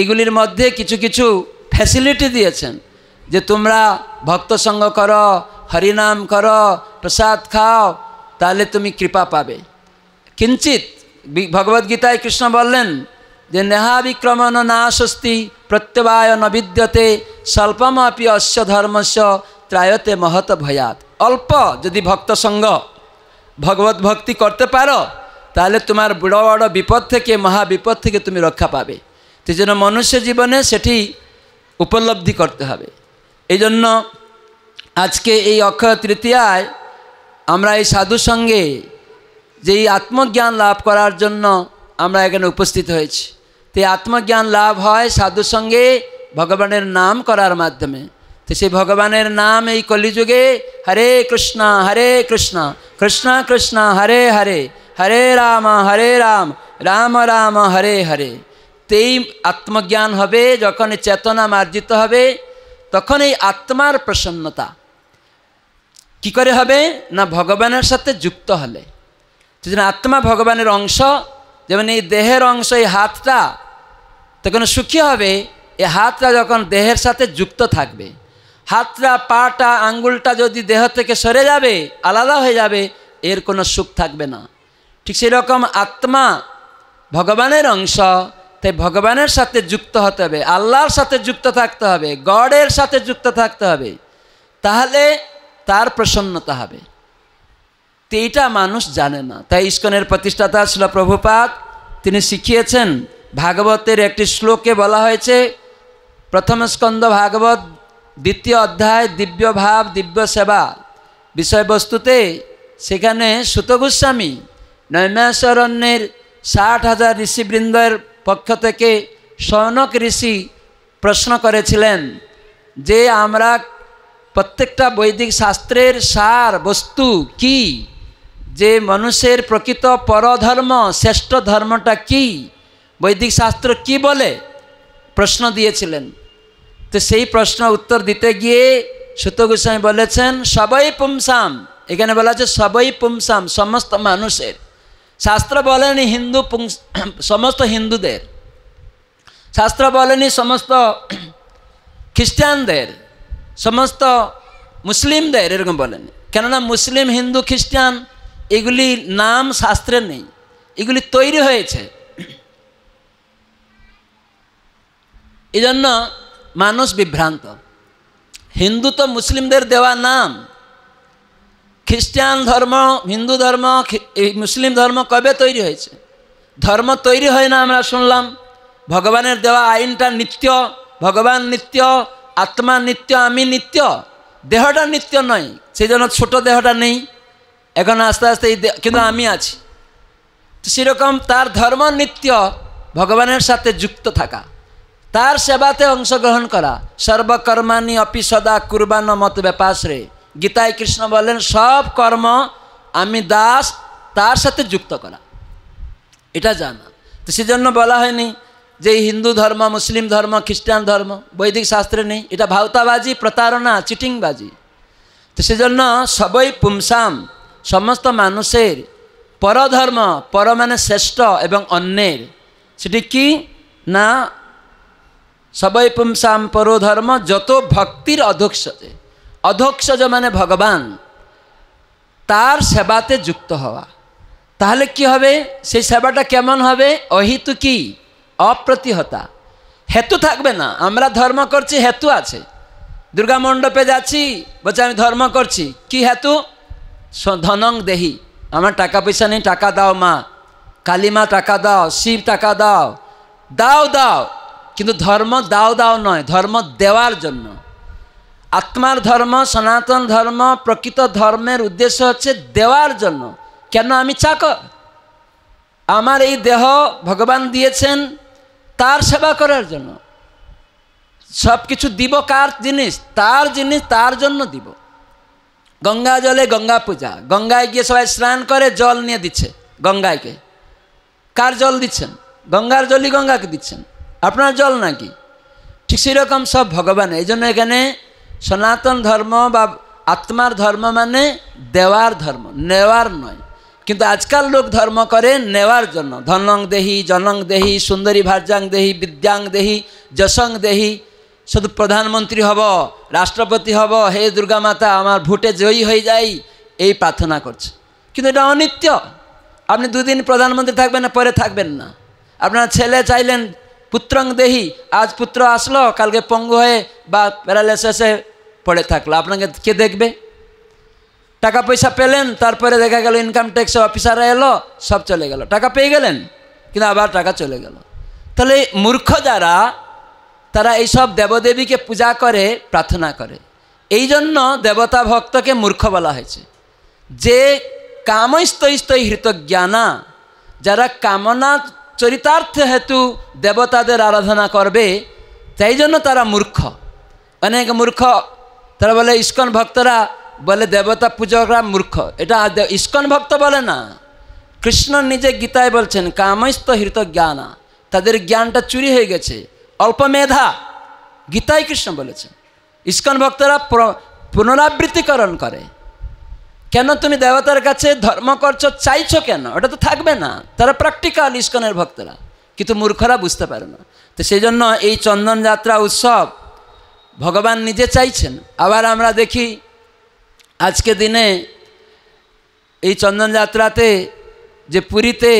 এগুলির মধ্যে কিছু কিছু ফ্যাসিলিটি দিয়েছেন যে তোমরা ভক্ত সঙ্গ করো হরিনাম করো প্রসাদ খাও তাহলে তুমি কৃপা পাবে কিঞ্চিত ভগবদ্গীতায় কৃষ্ণ বললেন যে নেহা বিক্রমণ না স্বস্তি প্রত্যবায় নবিদ্যতে স্বল্পমাপি অশ্ব ধর্মস্য ত্রায়তে মহত ভয়াত অল্প যদি ভক্ত সঙ্গ ভগবত ভক্তি করতে পারো তাহলে তোমার বড় বড় বিপদ থেকে মহা থেকে তুমি রক্ষা পাবে সেই জন্য মনুষ্য জীবনে সেটি উপলব্ধি করতে হবে এই জন্য আজকে এই অক্ষয় তৃতীয়ায় আমরা এই সাধু সঙ্গে যে এই আত্মজ্ঞান লাভ করার জন্য আমরা এখানে উপস্থিত হয়েছি তো এই আত্মজ্ঞান লাভ হয় সাধু সঙ্গে ভগবানের নাম করার মাধ্যমে তো সেই ভগবানের নাম এই কলিযুগে হরে কৃষ্ণ হরে কৃষ্ণ কৃষ্ণ কৃষ্ণ হরে হরে হরে রাম হরে রাম রাম রাম হরে হরে সেই আত্মজ্ঞান হবে যখন চেতনা মার্জিত হবে তখন এই আত্মার প্রসন্নতা কি করে হবে না ভগবানের সাথে যুক্ত হলে যেন আত্মা ভগবানের অংশ যেমন এই দেহের অংশ এই হাতটা তখন সুখী হবে এই হাতটা যখন দেহের সাথে যুক্ত থাকবে হাতটা পাটা আঙ্গুলটা যদি দেহ থেকে সরে যাবে আলাদা হয়ে যাবে এর কোনো সুখ থাকবে না ঠিক সেরকম আত্মা ভগবানের অংশ তাই ভগবানের সাথে যুক্ত হতে হবে আল্লাহর সাথে যুক্ত থাকতে হবে গডের সাথে যুক্ত থাকতে হবে তাহলে তার প্রসন্নতা হবে তো এইটা মানুষ জানে না তাই ইস্কনের প্রতিষ্ঠাতা ছিল প্রভুপাত তিনি শিখিয়েছেন ভাগবতের একটি শ্লোকে বলা হয়েছে প্রথম স্কন্দ ভাগবত দ্বিতীয় অধ্যায় দিব্য ভাব দিব্য সেবা বিষয়বস্তুতে সেখানে সুত গোস্বামী ষাট হাজার ঋষিবৃন্দের পক্ষ থেকে সৌনক ঋষি প্রশ্ন করেছিলেন যে আমরা প্রত্যেকটা বৈদিক শাস্ত্রের সার বস্তু কি যে মানুষের প্রকৃত পরধর্ম শ্রেষ্ঠ ধর্মটা কি বৈদিক শাস্ত্র কি বলে প্রশ্ন দিয়েছিলেন তো সেই প্রশ্ন উত্তর দিতে গিয়ে সুত গোস্বামী বলেছেন সবই পুমসাম এখানে বলা আছে সবই পুমসাম সমস্ত মানুষের শাস্ত্র বলেনি হিন্দু সমস্ত হিন্দুদের শাস্ত্র বলেনি সমস্ত খ্রিস্টানদের সমস্ত মুসলিমদের এরকম বলেনি কেননা মুসলিম হিন্দু খ্রিস্টান এগুলি নাম শাস্ত্রে নেই এগুলি তৈরি হয়েছে এজন্য মানুষ বিভ্রান্ত হিন্দু তো মুসলিমদের দেওয়া নাম খ্রিস্টান ধর্ম হিন্দু ধর্ম মুসলিম ধর্ম কবে তৈরি হয়েছে ধর্ম তৈরি হয় না আমরা শুনলাম ভগবানের দেওয়া আইনটা নিত্য ভগবান নিত্য আত্মা নিত্য আমি নিত্য দেহটা নিত্য নয় সেই জন্য ছোটো দেহটা নেই এখন আস্তে আস্তে এই কিন্তু আমি আছি তো সেরকম তার ধর্ম নিত্য ভগবানের সাথে যুক্ত থাকা তার সেবাতে অংশগ্রহণ করা সর্বকর্মানি অপি সদা কুরবান মত ব্যাপাসরে গীতায় কৃষ্ণ বলেন সব কর্ম আমি দাস তার সাথে যুক্ত করা এটা জানা তো সেজন্য বলা হয়নি যে হিন্দু ধর্ম মুসলিম ধর্ম খ্রিস্টান ধর্ম বৈদিক শাস্ত্রে নেই এটা ভাওতাবাজি প্রতারণা চিটিংবাজি তো সেজন্য সবই পুমসাম সমস্ত মানুষের পরধর্ম পর মানে শ্রেষ্ঠ এবং অন্যের সেটি কি না সবই পুমসাম পরধর্ম যত ভক্তির অধক্ষতে যে মানে ভগবান তার সেবাতে যুক্ত হওয়া তাহলে কি হবে সেই সেবাটা কেমন হবে অহিতু কি অপ্রতিহতা হেতু থাকবে না আমরা ধর্ম করছি হেতু আছে দুর্গা মণ্ডপে যাচ্ছি বলছি আমি ধর্ম করছি কি হেতু ধনং দেহি আমার টাকা পয়সা নেই টাকা দাও মা কালিমা টাকা দাও শিব টাকা দাও দাও দাও কিন্তু ধর্ম দাও দাও নয় ধর্ম দেওয়ার জন্য আত্মার ধর্ম সনাতন ধর্ম প্রকৃত ধর্মের উদ্দেশ্য হচ্ছে দেওয়ার জন্য কেন আমি চাক আমার এই দেহ ভগবান দিয়েছেন তার সেবা করার জন্য সব কিছু দিব কার জিনিস তার জিনিস তার জন্য দিব গঙ্গা জলে গঙ্গা পূজা গঙ্গায় গিয়ে সবাই স্নান করে জল নিয়ে দিচ্ছে গঙ্গায়কে কার জল দিচ্ছেন গঙ্গার জলই গঙ্গাকে দিচ্ছেন আপনার জল নাকি ঠিক সেরকম সব ভগবান এই জন্য এখানে সনাতন ধর্ম বা আত্মার ধর্ম মানে দেওয়ার ধর্ম নেওয়ার নয় কিন্তু আজকাল লোক ধর্ম করে নেওয়ার জন্য ধনং দেহি জনং দেহি সুন্দরী ভার্যাং দেহি বিদ্যাং দেহি যশং দেহি শুধু প্রধানমন্ত্রী হব রাষ্ট্রপতি হব হে দুর্গা মাতা আমার ভোটে জয়ী হয়ে যাই এই প্রার্থনা করছে কিন্তু এটা অনিত্য আপনি দুদিন প্রধানমন্ত্রী থাকবেন না পরে থাকবেন না আপনার ছেলে চাইলেন পুত্রং দেহি আজ পুত্র আসলো কালকে পঙ্গু হয়ে বা প্যারালাইসিসে পড়ে থাকলো আপনাকে কে দেখবে টাকা পয়সা পেলেন তারপরে দেখা গেল ইনকাম ট্যাক্স অফিসাররা এলো সব চলে গেল টাকা পেয়ে গেলেন কিন্তু আবার টাকা চলে গেল তাহলে মূর্খ যারা তারা এইসব দেবদেবীকে পূজা করে প্রার্থনা করে এই জন্য দেবতা ভক্তকে মূর্খ বলা হয়েছে যে কামস্তৈস্তই হৃতজ্ঞানা যারা কামনা চরিতার্থ হেতু দেবতাদের আরাধনা করবে তাই জন্য তারা মূর্খ অনেক মূর্খ তারা বলে ইস্কন ভক্তরা বলে দেবতা পূজকরা মূর্খ এটা ইস্কন ভক্ত বলে না কৃষ্ণ নিজে গীতায় বলছেন কামস্ত হৃত জ্ঞানা তাদের জ্ঞানটা চুরি হয়ে গেছে অল্প মেধা গীতায় কৃষ্ণ বলেছেন ইস্কন ভক্তরা পুনরাবৃত্তিকরণ করে কেন তুমি দেবতার কাছে ধর্ম করছো চাইছো কেন ওটা তো থাকবে না তারা প্র্যাকটিক্যাল ইস্কনের ভক্তরা কিন্তু মূর্খরা বুঝতে পারে না তো সেই জন্য এই চন্দন যাত্রা উৎসব ভগবান নিজে চাইছেন আবার আমরা দেখি আজকে দিনে এই চন্দনযাত্রাতে যে পুরীতে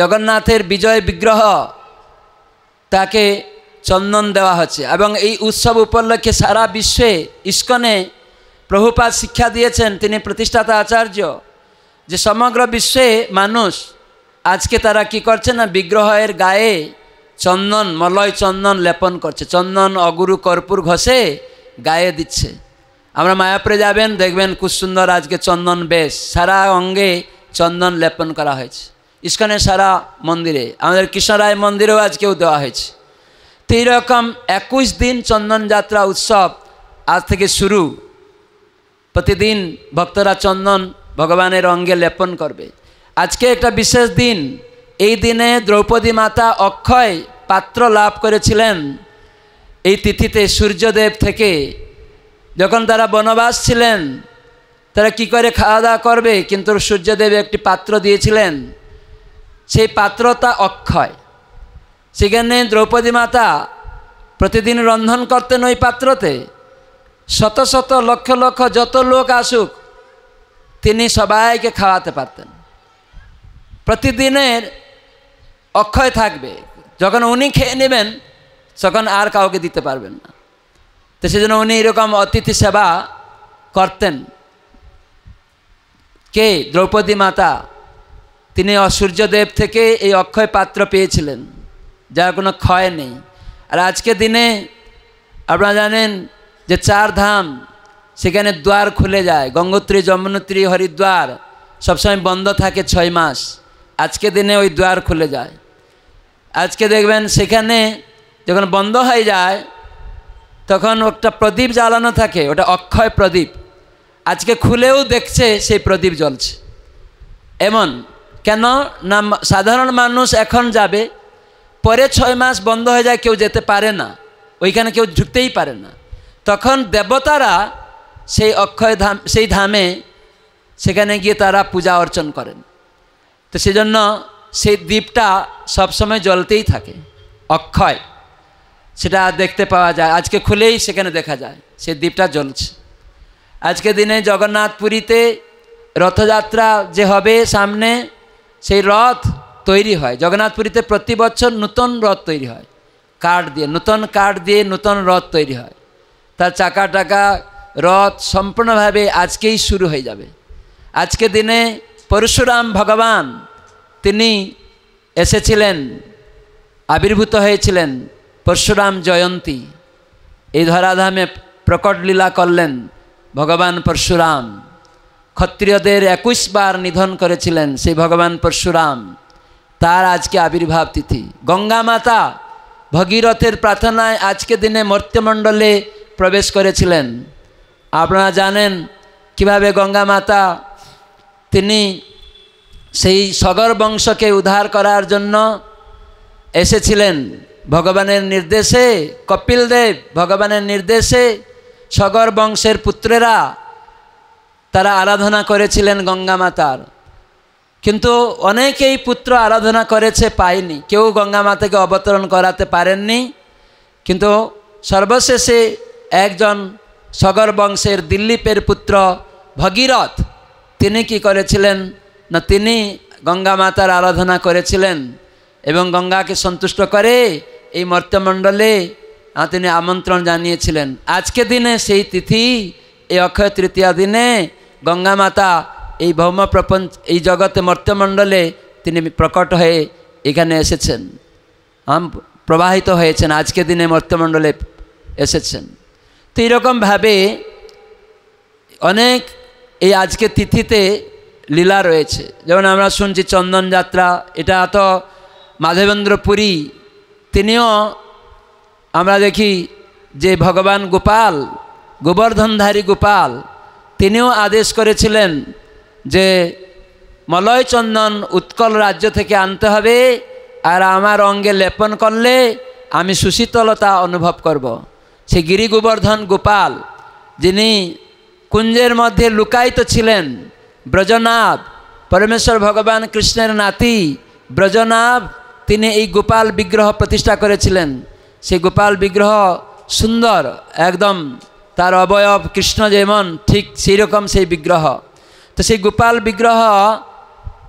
জগন্নাথের বিজয় বিগ্রহ তাকে চন্দন দেওয়া হচ্ছে এবং এই উৎসব উপলক্ষে সারা বিশ্বে ইস্কনে প্রভুপাত শিক্ষা দিয়েছেন তিনি প্রতিষ্ঠাতা আচার্য যে সমগ্র বিশ্বে মানুষ আজকে তারা কি করছে না বিগ্রহের গায়ে চন্দন মলয় চন্দন লেপন করছে চন্দন অগুরু কর্পূর ঘষে গায়ে দিচ্ছে আমরা মায়াপুরে যাবেন দেখবেন খুব সুন্দর আজকে চন্দন বেশ সারা অঙ্গে চন্দন লেপন করা হয়েছে ইস্কনের সারা মন্দিরে আমাদের কৃষ্ণরায় মন্দিরেও আজকেও দেওয়া হয়েছে তো এইরকম একুশ দিন চন্দন যাত্রা উৎসব আজ থেকে শুরু প্রতিদিন ভক্তরা চন্দন ভগবানের অঙ্গে লেপন করবে আজকে একটা বিশেষ দিন এই দিনে দ্রৌপদী মাতা অক্ষয় পাত্র লাভ করেছিলেন এই তিথিতে সূর্যদেব থেকে যখন তারা বনবাস ছিলেন তারা কি করে খাওয়া দাওয়া করবে কিন্তু সূর্যদেব একটি পাত্র দিয়েছিলেন সেই পাত্রতা অক্ষয় সেখানে দ্রৌপদী মাতা প্রতিদিন রন্ধন করতেন ওই পাত্রতে শত শত লক্ষ লক্ষ যত লোক আসুক তিনি সবাইকে খাওয়াতে পারতেন প্রতিদিনের অক্ষয় থাকবে যখন উনি খেয়ে নেবেন তখন আর কাউকে দিতে পারবেন না তো সেজন্য উনি এরকম অতিথি সেবা করতেন কে দ্রৌপদী মাতা তিনি অসূর্যদেব থেকে এই অক্ষয় পাত্র পেয়েছিলেন যার কোনো ক্ষয় নেই আর আজকে দিনে আপনারা জানেন যে চার ধাম সেখানে দ্বার খুলে যায় গঙ্গোত্রী যমুনোত্রী হরিদ্বার সবসময় বন্ধ থাকে ছয় মাস আজকে দিনে ওই দ্বার খুলে যায় আজকে দেখবেন সেখানে যখন বন্ধ হয়ে যায় তখন একটা প্রদীপ জ্বালানো থাকে ওটা অক্ষয় প্রদীপ আজকে খুলেও দেখছে সেই প্রদীপ জ্বলছে এমন কেন না সাধারণ মানুষ এখন যাবে পরে ছয় মাস বন্ধ হয়ে যায় কেউ যেতে পারে না ওইখানে কেউ ঢুকতেই পারে না তখন দেবতারা সেই অক্ষয় ধাম সেই ধামে সেখানে গিয়ে তারা পূজা অর্চন করেন তো সেজন্য সেই দ্বীপটা সবসময় জ্বলতেই থাকে অক্ষয় সেটা দেখতে পাওয়া যায় আজকে খুলেই সেখানে দেখা যায় সেই দ্বীপটা জ্বলছে আজকে দিনে জগন্নাথপুরীতে রথযাত্রা যে হবে সামনে সেই রথ তৈরি হয় জগন্নাথপুরীতে প্রতি বছর নূতন রথ তৈরি হয় কাঠ দিয়ে নূতন কাঠ দিয়ে নূতন রথ তৈরি হয় তার চাকা টাকা রথ সম্পূর্ণভাবে আজকেই শুরু হয়ে যাবে আজকে দিনে পরশুরাম ভগবান তিনি এসেছিলেন আবির্ভূত হয়েছিলেন পরশুরাম জয়ন্তী এই ধরাধামে প্রকট লীলা করলেন ভগবান পরশুরাম ক্ষত্রিয়দের একুশ বার নিধন করেছিলেন সেই ভগবান পরশুরাম তার আজকে আবির্ভাব তিথি গঙ্গা মাতা ভগীরথের প্রার্থনায় আজকে দিনে মর্ত্যমণ্ডলে প্রবেশ করেছিলেন আপনারা জানেন কিভাবে গঙ্গা মাতা তিনি সেই সগর বংশকে উদ্ধার করার জন্য এসেছিলেন ভগবানের নির্দেশে কপিল দেব ভগবানের নির্দেশে সগর বংশের পুত্রেরা তারা আরাধনা করেছিলেন গঙ্গা মাতার কিন্তু অনেকেই পুত্র আরাধনা করেছে পায়নি কেউ গঙ্গা মাতাকে অবতরণ করাতে পারেননি কিন্তু সর্বশেষে একজন সগর বংশের দিল্লিপের পুত্র ভগীরথ তিনি কি করেছিলেন না তিনি গঙ্গা মাতার আরাধনা করেছিলেন এবং গঙ্গাকে সন্তুষ্ট করে এই মর্ত্যমণ্ডলে তিনি আমন্ত্রণ জানিয়েছিলেন আজকে দিনে সেই তিথি এই অক্ষয় তৃতীয় দিনে গঙ্গা মাতা এই ভৌম প্রপঞ্চ এই জগতে মর্ত্যমণ্ডলে তিনি প্রকট হয়ে এখানে এসেছেন প্রবাহিত হয়েছেন আজকে দিনে মর্ত্যমণ্ডলে এসেছেন তো এইরকমভাবে অনেক এই আজকে তিথিতে লীলা রয়েছে যেমন আমরা শুনছি চন্দন যাত্রা এটা তো মাধবেন্দ্র পুরী তিনিও আমরা দেখি যে ভগবান গোপাল গোবর্ধনধারী গোপাল তিনিও আদেশ করেছিলেন যে মলয় চন্দন উৎকল রাজ্য থেকে আনতে হবে আর আমার অঙ্গে লেপন করলে আমি সুশীতলতা অনুভব করব। সে গিরি গোবর্ধন গোপাল যিনি কুঞ্জের মধ্যে লুকায়িত ছিলেন ব্রজনাভ পরমেশ্বর ভগবান কৃষ্ণের নাতি ব্রজনাভ তিনি এই গোপাল বিগ্রহ প্রতিষ্ঠা করেছিলেন সেই গোপাল বিগ্রহ সুন্দর একদম তার অবয়ব কৃষ্ণ যেমন ঠিক সেই রকম সেই বিগ্রহ তো সেই গোপাল বিগ্রহ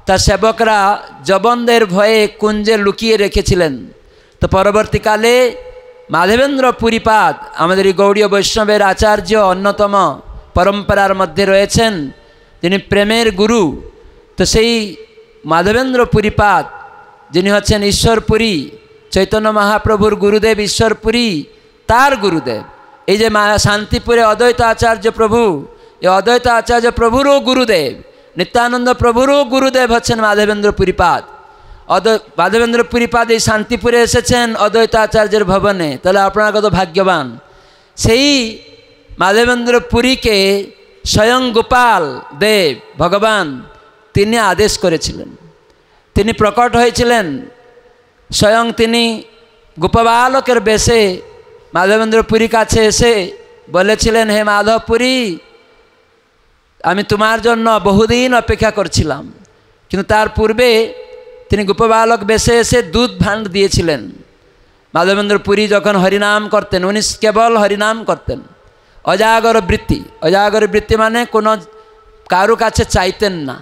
তার সেবকরা জবনদের ভয়ে কুঞ্জে লুকিয়ে রেখেছিলেন তো পরবর্তীকালে মাধবেন্দ্র পুরীপাদ আমাদের এই গৌড়ীয় বৈষ্ণবের আচার্য অন্যতম পরম্পরার মধ্যে রয়েছেন যিনি প্রেমের গুরু তো সেই মাধবেন্দ্র পুরীপাত যিনি হচ্ছেন ঈশ্বরপুরী চৈতন্য মহাপ্রভুর গুরুদেব ঈশ্বরপুরী তার গুরুদেব এই যে শান্তিপুরে অদ্বৈত আচার্য প্রভু এই অদ্বৈত আচার্য প্রভুরও গুরুদেব নিত্যানন্দ প্রভুরও গুরুদেব হচ্ছেন মাধবেন্দ্র পুরীপাদ অদ্বৈ মাধবেন্দ্র পুরীপাদ এই শান্তিপুরে এসেছেন অদ্বৈত আচার্যের ভবনে তাহলে আপনারা কত ভাগ্যবান সেই মাধবেন্দ্র পুরীকে স্বয়ং গোপাল দেব ভগবান তিনি আদেশ করেছিলেন তিনি প্রকট হয়েছিলেন স্বয়ং তিনি গোপবালকের বেশে মাধবেন্দ্র পুরী কাছে এসে বলেছিলেন হে মাধবপুরী আমি তোমার জন্য বহুদিন অপেক্ষা করছিলাম কিন্তু তার পূর্বে তিনি গোপবালক বেশে এসে দুধ ভাণ্ড দিয়েছিলেন মাধবেন্দ্র পুরী যখন হরিনাম করতেন উনি কেবল হরিনাম করতেন অজাগর বৃত্তি অজাগর বৃত্তি মানে কোনো কারো কাছে চাইতেন না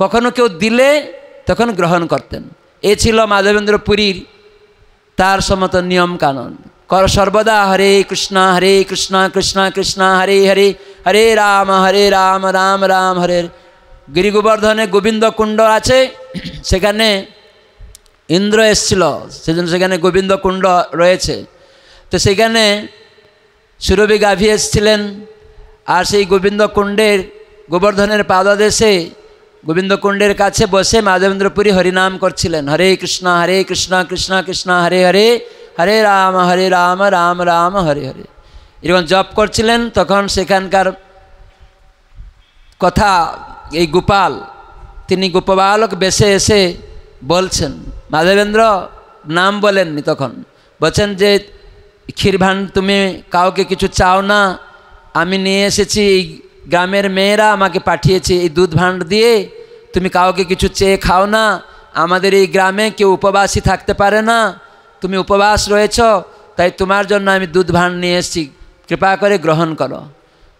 কখনো কেউ দিলে তখন গ্রহণ করতেন এ ছিল মাধবেন্দ্র পুরীর তার সমত নিয়ম কানুন কর সর্বদা হরে কৃষ্ণ হরে কৃষ্ণ কৃষ্ণ কৃষ্ণ হরে হরে হরে রাম হরে রাম রাম রাম হরে গিরি গোবিন্দ কুণ্ড আছে সেখানে ইন্দ্র এসছিল সেজন্য সেখানে গোবিন্দ কুণ্ড রয়েছে তো সেখানে সুরভি গাভী এসেছিলেন আর সেই গোবিন্দকুণ্ডের গোবর্ধনের পাদদেশে গোবিন্দকুণ্ডের কাছে বসে মাধবেন্দ্রপুরী হরিনাম করছিলেন হরে কৃষ্ণ হরে কৃষ্ণ কৃষ্ণ কৃষ্ণ হরে হরে হরে রাম হরে রাম রাম রাম হরে হরে এরকম জপ করছিলেন তখন সেখানকার কথা এই গোপাল তিনি গোপবালক বেশে এসে বলছেন মাধবেন্দ্র নাম বলেননি তখন বলছেন যে ক্ষীরভান তুমি কাউকে কিছু চাও না আমি নিয়ে এসেছি এই গ্রামের মেয়েরা আমাকে পাঠিয়েছে এই দুধ ভাণ্ড দিয়ে তুমি কাউকে কিছু চেয়ে খাও না আমাদের এই গ্রামে কেউ উপবাসী থাকতে পারে না তুমি উপবাস রয়েছ তাই তোমার জন্য আমি দুধ ভাণ্ড নিয়ে এসেছি কৃপা করে গ্রহণ করো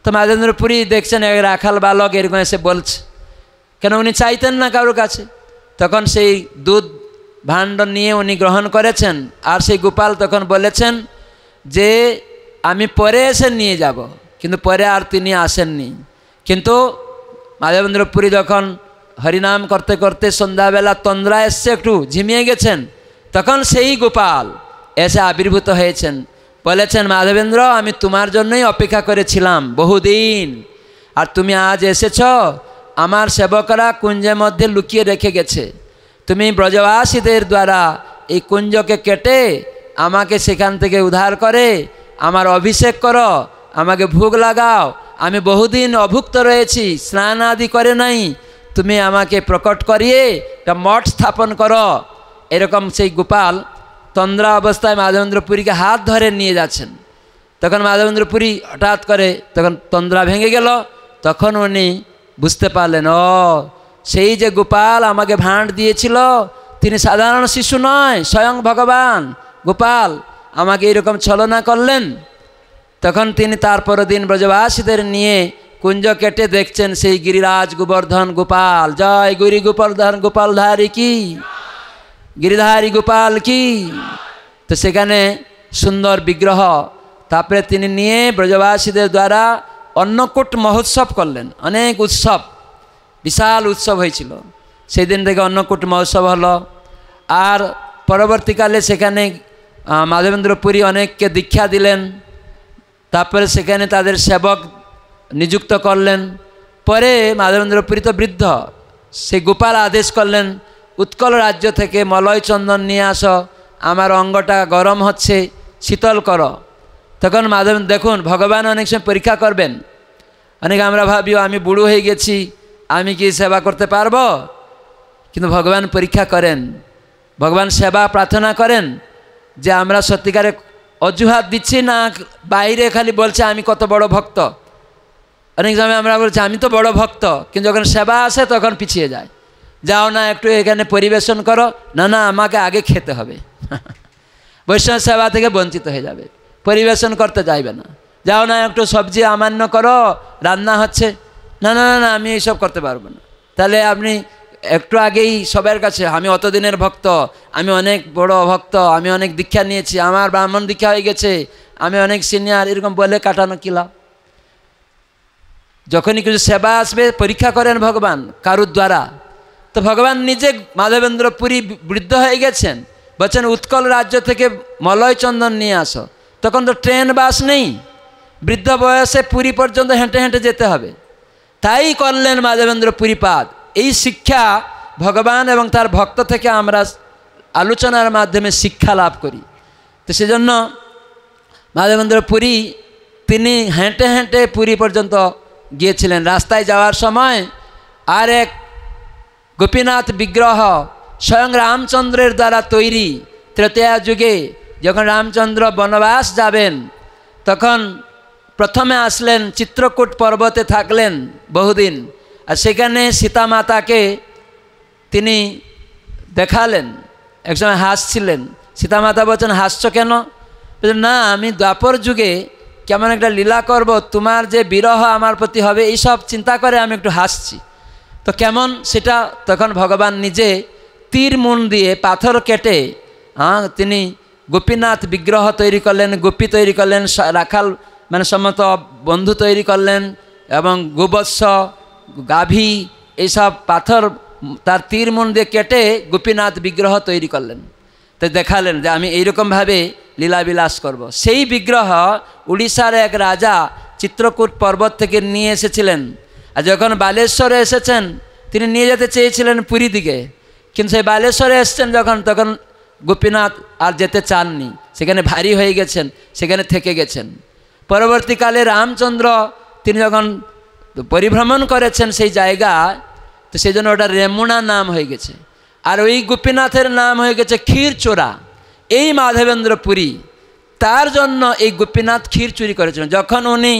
তো মাধেন্দ্রপুরী দেখছেন এক রাখাল বালক এরকম এসে বলছে কেন উনি চাইতেন না কারোর কাছে তখন সেই দুধ ভাণ্ড নিয়ে উনি গ্রহণ করেছেন আর সেই গোপাল তখন বলেছেন যে আমি পরে এসে নিয়ে যাব কিন্তু পরে আর তিনি আসেননি কিন্তু মাধবেন্দ্র পুরী যখন হরিনাম করতে করতে সন্ধ্যাবেলা তন্দ্রা এসছে একটু ঝিমিয়ে গেছেন তখন সেই গোপাল এসে আবির্ভূত হয়েছেন বলেছেন মাধবেন্দ্র আমি তোমার জন্যই অপেক্ষা করেছিলাম বহুদিন আর তুমি আজ এসেছ আমার সেবকরা কুঞ্জের মধ্যে লুকিয়ে রেখে গেছে তুমি ব্রজবাসীদের দ্বারা এই কুঞ্জকে কেটে আমাকে সেখান থেকে উদ্ধার করে আমার অভিষেক করো আমাকে ভোগ লাগাও আমি বহুদিন অভুক্ত রয়েছি স্নান আদি করে নাই তুমি আমাকে প্রকট করিয়ে একটা মঠ স্থাপন করো এরকম সেই গোপাল তন্দ্রা অবস্থায় মাধবেন্দ্রপুরীকে হাত ধরে নিয়ে যাচ্ছেন তখন মাধবেন্দ্রপুরী হঠাৎ করে তখন তন্দ্রা ভেঙে গেল তখন উনি বুঝতে পারলেন ও সেই যে গোপাল আমাকে ভাঁড় দিয়েছিল তিনি সাধারণ শিশু নয় স্বয়ং ভগবান গোপাল আমাকে এরকম ছলনা করলেন তখন তিনি তারপর দিন ব্রজবাসীদের নিয়ে কুঞ্জ কেটে দেখছেন সেই গিরিরাজ গোবর্ধন গোপাল জয় গোপর্ধন গোবর্ধন গোপালধারী কি গিরিধারী গোপাল কি তো সেখানে সুন্দর বিগ্রহ তারপরে তিনি নিয়ে ব্রজবাসীদের দ্বারা অন্নকূট মহোৎসব করলেন অনেক উৎসব বিশাল উৎসব হয়েছিল সেই দিন থেকে অন্নকূট মহোৎসব হলো আর পরবর্তীকালে সেখানে মাধবেন্দ্র পুরী অনেককে দীক্ষা দিলেন তারপরে সেখানে তাদের সেবক নিযুক্ত করলেন পরে মাধবেন্দ্র পুরী তো বৃদ্ধ সে গোপাল আদেশ করলেন উৎকল রাজ্য থেকে মলয় চন্দন নিয়ে আসো আমার অঙ্গটা গরম হচ্ছে শীতল কর তখন মাধব দেখুন ভগবান অনেক সময় পরীক্ষা করবেন অনেক আমরা ভাবিও আমি বুড়ো হয়ে গেছি আমি কি সেবা করতে পারবো কিন্তু ভগবান পরীক্ষা করেন ভগবান সেবা প্রার্থনা করেন যে আমরা সত্যিকারে অজুহাত দিচ্ছি না বাইরে খালি বলছে আমি কত বড় ভক্ত অনেক সময় আমরা বলছি আমি তো বড় ভক্ত কিন্তু যখন সেবা আসে তখন পিছিয়ে যায় যাও না একটু এখানে পরিবেশন করো না না আমাকে আগে খেতে হবে বৈষ্ণব সেবা থেকে বঞ্চিত হয়ে যাবে পরিবেশন করতে চাইবে না যাও না একটু সবজি আমান্য করো রান্না হচ্ছে না না না আমি এইসব করতে পারবো না তাহলে আপনি একটু আগেই সবার কাছে আমি অতদিনের ভক্ত আমি অনেক বড় ভক্ত আমি অনেক দীক্ষা নিয়েছি আমার ব্রাহ্মণ দীক্ষা হয়ে গেছে আমি অনেক সিনিয়র এরকম বলে কাটানো কি লাভ যখনই কিছু সেবা আসবে পরীক্ষা করেন ভগবান কারুর দ্বারা তো ভগবান নিজে মাধবেন্দ্র পুরী বৃদ্ধ হয়ে গেছেন বলছেন উৎকল রাজ্য থেকে মলয় চন্দন নিয়ে আসো তখন তো ট্রেন বাস নেই বৃদ্ধ বয়সে পুরী পর্যন্ত হেঁটে হেঁটে যেতে হবে তাই করলেন মাধবেন্দ্র পুরীপাদ এই শিক্ষা ভগবান এবং তার ভক্ত থেকে আমরা আলোচনার মাধ্যমে শিক্ষা লাভ করি তো সেজন্য মাধবেন্দ্র পুরী তিনি হেঁটে হেঁটে পুরী পর্যন্ত গিয়েছিলেন রাস্তায় যাওয়ার সময় আর এক গোপীনাথ বিগ্রহ স্বয়ং রামচন্দ্রের দ্বারা তৈরি তৃতীয়া যুগে যখন রামচন্দ্র বনবাস যাবেন তখন প্রথমে আসলেন চিত্রকূট পর্বতে থাকলেন বহুদিন আর সেখানে সীতা মাতাকে তিনি দেখালেন একসময় হাসছিলেন সীতা মাতা বলছেন হাসছ কেন না আমি দ্বাপর যুগে কেমন একটা লীলা করব তোমার যে বিরহ আমার প্রতি হবে এইসব চিন্তা করে আমি একটু হাসছি তো কেমন সেটা তখন ভগবান নিজে তীর মুন দিয়ে পাথর কেটে হ্যাঁ তিনি গোপীনাথ বিগ্রহ তৈরি করলেন গোপী তৈরি করলেন রাখাল মানে সমস্ত বন্ধু তৈরি করলেন এবং গোবৎস গাভী এইসব পাথর তার তীর মন দিয়ে কেটে গোপীনাথ বিগ্রহ তৈরি করলেন তো দেখালেন যে আমি এইরকমভাবে লীলাবিলাস করব। সেই বিগ্রহ উড়িষার এক রাজা চিত্রকূট পর্বত থেকে নিয়ে এসেছিলেন আর যখন বালেশ্বরে এসেছেন তিনি নিয়ে যেতে চেয়েছিলেন পুরী দিকে কিন্তু সেই বালেশ্বরে এসছেন যখন তখন গোপীনাথ আর যেতে চাননি সেখানে ভারী হয়ে গেছেন সেখানে থেকে গেছেন পরবর্তীকালে রামচন্দ্র তিনি যখন তো পরিভ্রমণ করেছেন সেই জায়গা তো সেই জন্য ওটা রেমুনা নাম হয়ে গেছে আর ওই গোপীনাথের নাম হয়ে গেছে ক্ষীরচোরা এই মাধবেন্দ্র পুরী তার জন্য এই গোপীনাথ ক্ষীর চুরি করেছিলেন যখন উনি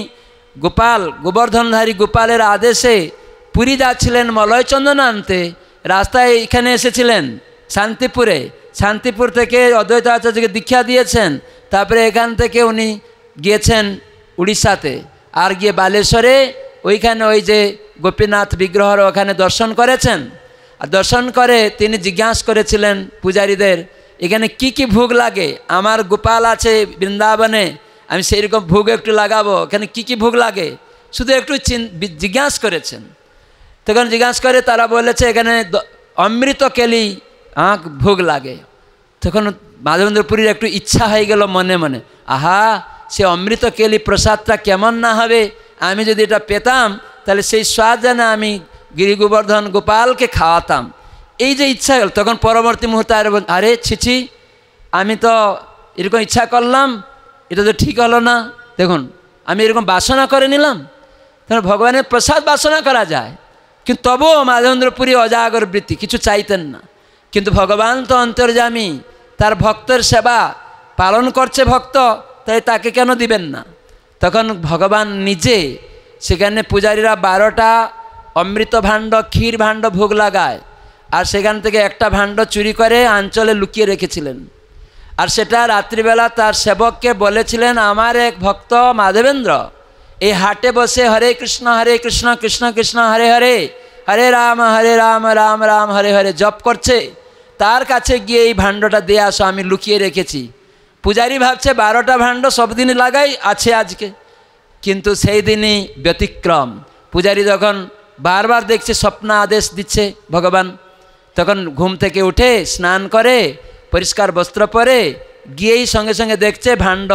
গোপাল গোবর্ধনধারী গোপালের আদেশে পুরী যাচ্ছিলেন মলয়চন্দন আনতে রাস্তায় এখানে এসেছিলেন শান্তিপুরে শান্তিপুর থেকে অদ্বৈত আচার্যকে দীক্ষা দিয়েছেন তারপরে এখান থেকে উনি গিয়েছেন উড়িষ্যাতে আর গিয়ে বালেশ্বরে ওইখানে ওই যে গোপীনাথ বিগ্রহর ওখানে দর্শন করেছেন আর দর্শন করে তিনি জিজ্ঞাসা করেছিলেন পূজারীদের এখানে কি কি ভোগ লাগে আমার গোপাল আছে বৃন্দাবনে আমি সেই রকম ভোগ একটু লাগাবো এখানে কি কি ভোগ লাগে শুধু একটু জিজ্ঞাসা করেছেন তখন জিজ্ঞাসা করে তারা বলেছে এখানে অমৃত কেলি আঁক ভোগ লাগে তখন মাধবেন্দ্রপুরীর একটু ইচ্ছা হয়ে গেল মনে মনে আহা সে অমৃত কেলি প্রসাদটা কেমন না হবে আমি যদি এটা পেতাম তাহলে সেই স্বাদ যেন আমি গিরি গোবর্ধন গোপালকে খাওয়াতাম এই যে ইচ্ছা গেল তখন পরবর্তী মুহূর্তে আর আরে ছিছি আমি তো এরকম ইচ্ছা করলাম এটা তো ঠিক হলো না দেখুন আমি এরকম বাসনা করে নিলাম তখন ভগবানের প্রসাদ বাসনা করা যায় কিন্তু তবুও মাধবেন্দ্রপুরী অজাগর বৃত্তি কিছু চাইতেন না কিন্তু ভগবান তো অন্তর্জামী তার ভক্তের সেবা পালন করছে ভক্ত তাই তাকে কেন দিবেন না তখন ভগবান নিজে সেখানে পূজারীরা বারোটা অমৃত ভাণ্ড ক্ষীর ভাণ্ড ভোগ লাগায় আর সেখান থেকে একটা ভাণ্ড চুরি করে আঞ্চলে লুকিয়ে রেখেছিলেন আর সেটা রাত্রিবেলা তার সেবককে বলেছিলেন আমার এক ভক্ত মাধবেন্দ্র এই হাটে বসে হরে কৃষ্ণ হরে কৃষ্ণ কৃষ্ণ কৃষ্ণ হরে হরে হরে রাম হরে রাম রাম রাম হরে হরে জপ করছে তার কাছে গিয়ে এই ভাণ্ডটা দিয়ে আসো আমি লুকিয়ে রেখেছি পূজারি ভাবছে বারোটা ভাণ্ড সব দিন লাগাই আছে আজকে কিন্তু সেই দিনই ব্যতিক্রম পূজারি যখন বারবার দেখছে স্বপ্ন আদেশ দিচ্ছে ভগবান তখন ঘুম থেকে উঠে স্নান করে পরিষ্কার বস্ত্র পরে গিয়েই সঙ্গে সঙ্গে দেখছে ভাণ্ড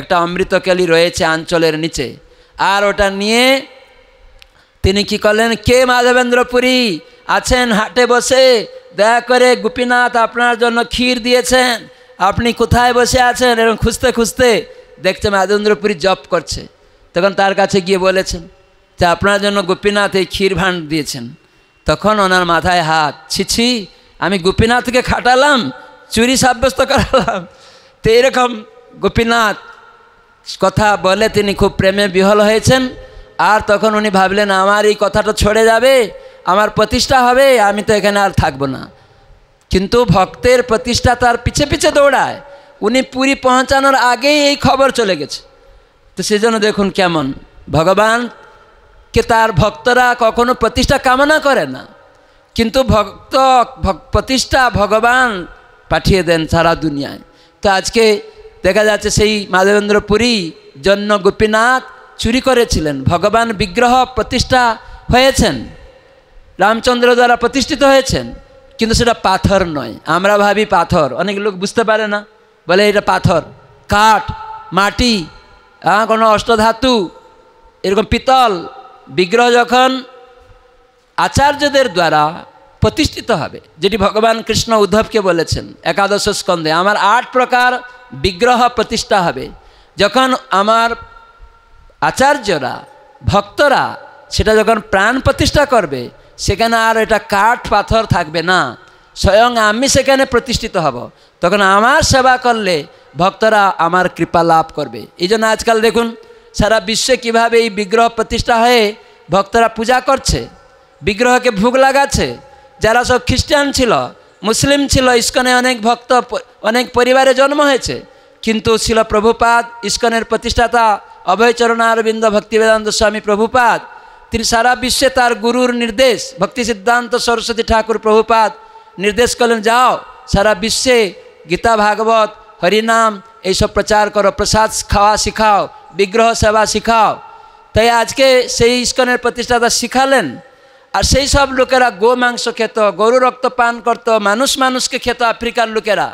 একটা অমৃতকেলি রয়েছে আঞ্চলের নিচে আর ওটা নিয়ে তিনি কি করলেন কে মাধবেন্দ্র পুরী আছেন হাটে বসে দয়া করে গোপীনাথ আপনার জন্য ক্ষীর দিয়েছেন আপনি কোথায় বসে আছেন এরকম খুঁজতে খুঁজতে দেখছে মাদেন্দ্রপুরী জপ করছে তখন তার কাছে গিয়ে বলেছেন যে আপনার জন্য গোপীনাথ এই ক্ষীর ভাণ্ড দিয়েছেন তখন ওনার মাথায় হাত ছিছি আমি গোপীনাথকে খাটালাম চুরি সাব্যস্ত করালাম তো এরকম গোপীনাথ কথা বলে তিনি খুব প্রেমে বিহল হয়েছেন আর তখন উনি ভাবলেন আমার এই কথাটা ছড়ে যাবে আমার প্রতিষ্ঠা হবে আমি তো এখানে আর থাকবো না কিন্তু ভক্তের প্রতিষ্ঠা তার পিছে পিছে দৌড়ায় উনি পুরী পৌঁছানোর আগেই এই খবর চলে গেছে তো সেজন্য দেখুন কেমন ভগবান কে তার ভক্তরা কখনো প্রতিষ্ঠা কামনা করে না কিন্তু ভক্ত প্রতিষ্ঠা ভগবান পাঠিয়ে দেন সারা দুনিয়ায় তো আজকে দেখা যাচ্ছে সেই মাধবেন্দ্র পুরী জন্য গোপীনাথ চুরি করেছিলেন ভগবান বিগ্রহ প্রতিষ্ঠা হয়েছেন রামচন্দ্র দ্বারা প্রতিষ্ঠিত হয়েছেন কিন্তু সেটা পাথর নয় আমরা ভাবি পাথর অনেক লোক বুঝতে পারে না বলে এটা পাথর কাঠ মাটি হ্যাঁ কোনো অষ্টধাতু এরকম পিতল বিগ্রহ যখন আচার্যদের দ্বারা প্রতিষ্ঠিত হবে যেটি ভগবান কৃষ্ণ উদ্ধবকে বলেছেন একাদশ স্কন্ধে আমার আট প্রকার বিগ্রহ প্রতিষ্ঠা হবে যখন আমার আচার্যরা ভক্তরা সেটা যখন প্রাণ প্রতিষ্ঠা করবে সেখানে আর এটা কাঠ পাথর থাকবে না স্বয়ং আমি সেখানে প্রতিষ্ঠিত হব তখন আমার সেবা করলে ভক্তরা আমার কৃপা লাভ করবে এই জন্য আজকাল দেখুন সারা বিশ্বে কিভাবে এই বিগ্রহ প্রতিষ্ঠা হয়ে ভক্তরা পূজা করছে বিগ্রহকে ভোগ লাগাচ্ছে যারা সব খ্রিস্টান ছিল মুসলিম ছিল ইস্কনে অনেক ভক্ত অনেক পরিবারে জন্ম হয়েছে কিন্তু ছিল প্রভুপাদ ইস্কনের প্রতিষ্ঠাতা অভয়চরণ অরবিন্দ ভক্তিবেদান্ত স্বামী প্রভুপাদ তিনি সারা বিশ্বে তার গুরুর নির্দেশ ভক্তি সিদ্ধান্ত সরস্বতী ঠাকুর প্রভুপাত নির্দেশ করলেন যাও সারা বিশ্বে গীতা ভাগবত হরিনাম এইসব প্রচার করো প্রসাদ খাওয়া শিখাও বিগ্রহ সেবা শিখাও তাই আজকে সেই ইস্কনের প্রতিষ্ঠাতা শিখালেন আর সেই সব লোকেরা গো মাংস খেত গরু রক্ত পান করত মানুষ মানুষকে খেত আফ্রিকার লোকেরা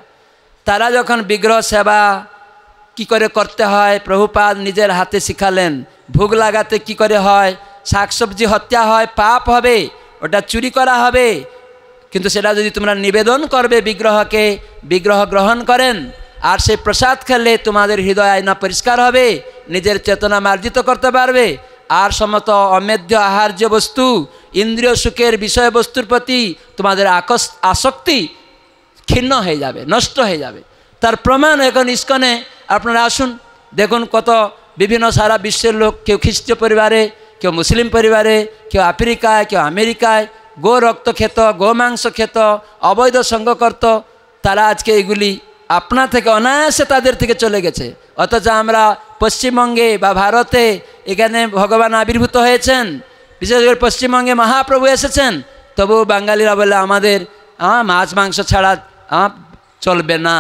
তারা যখন বিগ্রহ সেবা কি করে করতে হয় প্রভুপাদ নিজের হাতে শিখালেন ভোগ লাগাতে কি করে হয় শাকসবজি হত্যা হয় পাপ হবে ওটা চুরি করা হবে কিন্তু সেটা যদি তোমরা নিবেদন করবে বিগ্রহকে বিগ্রহ গ্রহণ করেন আর সেই প্রসাদ খেলে তোমাদের হৃদয় আয়না পরিষ্কার হবে নিজের চেতনা মার্জিত করতে পারবে আর সমত অমেধ্য আহার্য বস্তু ইন্দ্রিয় সুখের বিষয়বস্তুর প্রতি তোমাদের আকস আসক্তি ক্ষীণ হয়ে যাবে নষ্ট হয়ে যাবে তার প্রমাণ এখন ইস্কনে আপনারা আসুন দেখুন কত বিভিন্ন সারা বিশ্বের লোক কেউ খ্রিস্ট পরিবারে কেউ মুসলিম পরিবারে কেউ আফ্রিকায় কেউ আমেরিকায় গো রক্তক্ষেত মাংস ক্ষেত অবৈধ সংঘকর্ত তারা আজকে এগুলি আপনা থেকে অনায়াসে তাদের থেকে চলে গেছে অথচ আমরা পশ্চিমবঙ্গে বা ভারতে এখানে ভগবান আবির্ভূত হয়েছেন বিশেষ করে পশ্চিমবঙ্গে মহাপ্রভু এসেছেন তবু বাঙালিরা বলে আমাদের মাছ মাংস ছাড়া চলবে না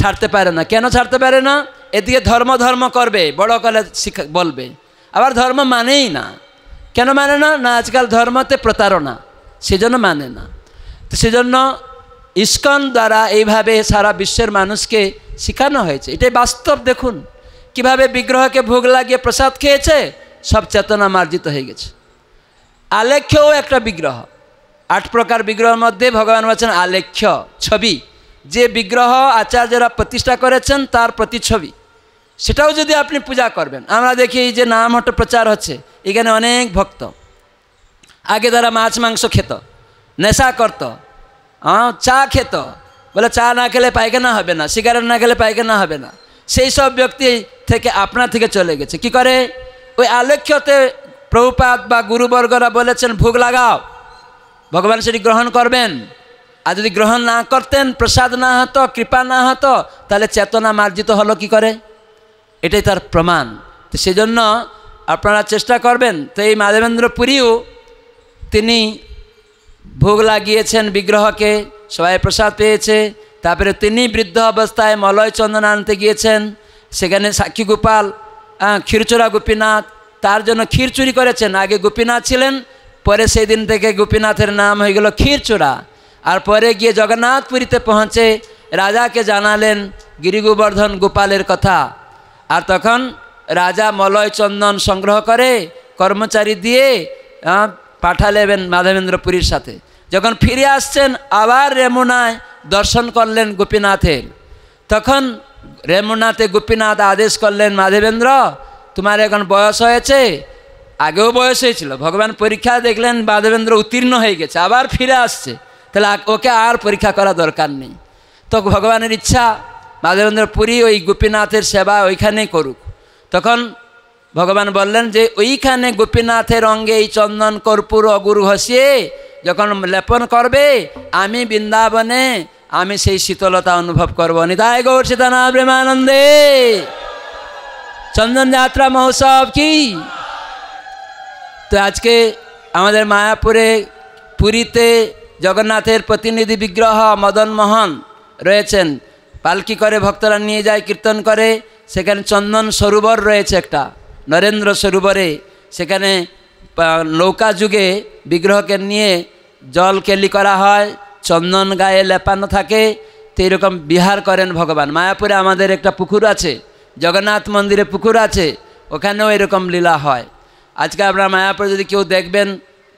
ছাড়তে পারে না কেন ছাড়তে পারে না এদিকে ধর্ম ধর্ম করবে বড় কলে শিখা বলবে আবার ধর্ম মানেই না কেন মানে না না আজকাল ধর্মতে প্রতারণা সেজন্য মানে না তো সেজন্য ইস্কন দ্বারা এইভাবে সারা বিশ্বের মানুষকে শেখানো হয়েছে এটাই বাস্তব দেখুন কিভাবে বিগ্রহকে ভোগ লাগিয়ে প্রসাদ খেয়েছে সব চেতনা মার্জিত হয়ে গেছে আলেখ্যও একটা বিগ্রহ আট প্রকার বিগ্রহের মধ্যে ভগবান বলছেন আলেখ্য ছবি যে বিগ্রহ আচার্যরা প্রতিষ্ঠা করেছেন তার প্রতিচ্ছবি সেটাও যদি আপনি পূজা করবেন আমরা দেখি যে নাম হট প্রচার হচ্ছে এখানে অনেক ভক্ত আগে তারা মাছ মাংস খেত নেশা করত চা খেত বলে চা না খেলে পায়খানা হবে না সিগারেট না খেলে পায়খানা হবে না সেই সব ব্যক্তি থেকে আপনার থেকে চলে গেছে কি করে ওই আলেখ্যতে প্রভুপাত বা গুরুবর্গরা বলেছেন ভোগ লাগাও ভগবান সেটি গ্রহণ করবেন আর যদি গ্রহণ না করতেন প্রসাদ না হতো কৃপা না হতো তাহলে চেতনা মার্জিত হলো কি করে এটাই তার প্রমাণ তো সেজন্য আপনারা চেষ্টা করবেন তো এই মাধবেন্দ্র পুরীও তিনি ভোগ লাগিয়েছেন বিগ্রহকে সবাই প্রসাদ পেয়েছে তারপরে তিনি বৃদ্ধ অবস্থায় মলয় চন্দন আনতে গিয়েছেন সেখানে সাক্ষী গোপাল ক্ষীরচোরা গোপীনাথ তার জন্য ক্ষীর চুরি করেছেন আগে গোপীনাথ ছিলেন পরে সেই দিন থেকে গোপীনাথের নাম হয়ে গেল ক্ষীরচোরা আর পরে গিয়ে জগন্নাথপুরীতে পৌঁছে রাজাকে জানালেন গিরিগোবর্ধন গোপালের কথা আর তখন রাজা মলয় চন্দন সংগ্রহ করে কর্মচারী দিয়ে পাঠালেবেন মাধবেন্দ্র পুরীর সাথে যখন ফিরে আসছেন আবার রেমুনায় দর্শন করলেন গোপীনাথের তখন রেমুনাথে গোপীনাথ আদেশ করলেন মাধবেন্দ্র তোমার এখন বয়স হয়েছে আগেও বয়স হয়েছিল ভগবান পরীক্ষা দেখলেন মাধবেন্দ্র উত্তীর্ণ হয়ে গেছে আবার ফিরে আসছে তাহলে ওকে আর পরীক্ষা করা দরকার নেই তো ভগবানের ইচ্ছা মাধবেন্দ্র পুরী ওই গোপীনাথের সেবা ওইখানেই করুক তখন ভগবান বললেন যে ওইখানে গোপীনাথের অঙ্গে এই চন্দন কর্পূর অগুরু ঘষিয়ে যখন লেপন করবে আমি বৃন্দাবনে আমি সেই শীতলতা অনুভব করবো নিতায় গৌর সীতানা প্রেমানন্দে চন্দন যাত্রা মহোৎসব কি তো আজকে আমাদের মায়াপুরে পুরীতে জগন্নাথের প্রতিনিধি বিগ্রহ মদন মোহন রয়েছেন পালকি করে ভক্তরা নিয়ে যায় কীর্তন করে সেখানে চন্দন সরোবর রয়েছে একটা নরেন্দ্র সরোবরে সেখানে নৌকা যুগে বিগ্রহকে নিয়ে জল কেলি করা হয় চন্দন গায়ে লেপানো থাকে তো বিহার করেন ভগবান মায়াপুরে আমাদের একটা পুকুর আছে জগন্নাথ মন্দিরে পুকুর আছে ওখানেও এরকম লীলা হয় আজকে আপনার মায়াপুরে যদি কেউ দেখবেন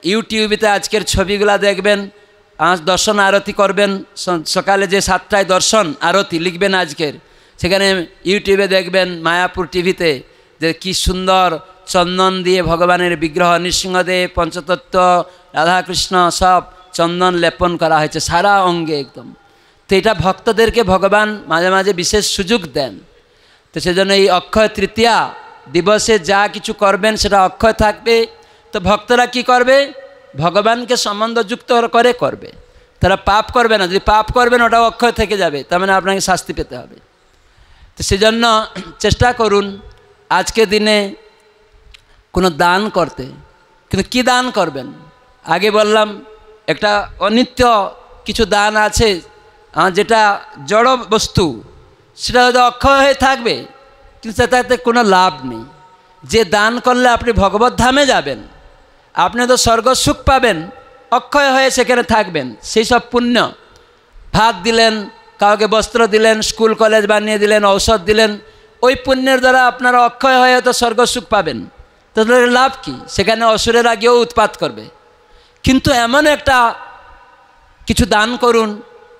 ইউটিউবেতে আজকের ছবিগুলা দেখবেন আজ দর্শন আরতি করবেন সকালে যে সাতটায় দর্শন আরতি লিখবেন আজকের সেখানে ইউটিউবে দেখবেন মায়াপুর টিভিতে যে কি সুন্দর চন্দন দিয়ে ভগবানের বিগ্রহ নৃসিংহদেব পঞ্চতত্ত্ব রাধাকৃষ্ণ সব চন্দন লেপন করা হয়েছে সারা অঙ্গে একদম তো এটা ভক্তদেরকে ভগবান মাঝে মাঝে বিশেষ সুযোগ দেন তো সেজন্য এই অক্ষয় তৃতীয়া দিবসে যা কিছু করবেন সেটা অক্ষয় থাকবে তো ভক্তরা কি করবে ভগবানকে সম্বন্ধযুক্ত করে করবে তারা পাপ করবে না যদি পাপ করবেন ওটা অক্ষয় থেকে যাবে তার মানে আপনাকে শাস্তি পেতে হবে তো সেজন্য চেষ্টা করুন আজকে দিনে কোনো দান করতে কিন্তু কি দান করবেন আগে বললাম একটা অনিত্য কিছু দান আছে যেটা জড় বস্তু সেটা হয়তো অক্ষয় হয়ে থাকবে কিন্তু তাতে কোনো লাভ নেই যে দান করলে আপনি ভগবত ধামে যাবেন আপনি তো স্বর্গ সুখ পাবেন অক্ষয় হয়ে সেখানে থাকবেন সেই সব পুণ্য ভাত দিলেন কাউকে বস্ত্র দিলেন স্কুল কলেজ বানিয়ে দিলেন ঔষধ দিলেন ওই পুণ্যের দ্বারা আপনারা অক্ষয় হয়ে তো স্বর্গ সুখ পাবেন তো লাভ কি সেখানে অসুরের আগেও উৎপাত করবে কিন্তু এমন একটা কিছু দান করুন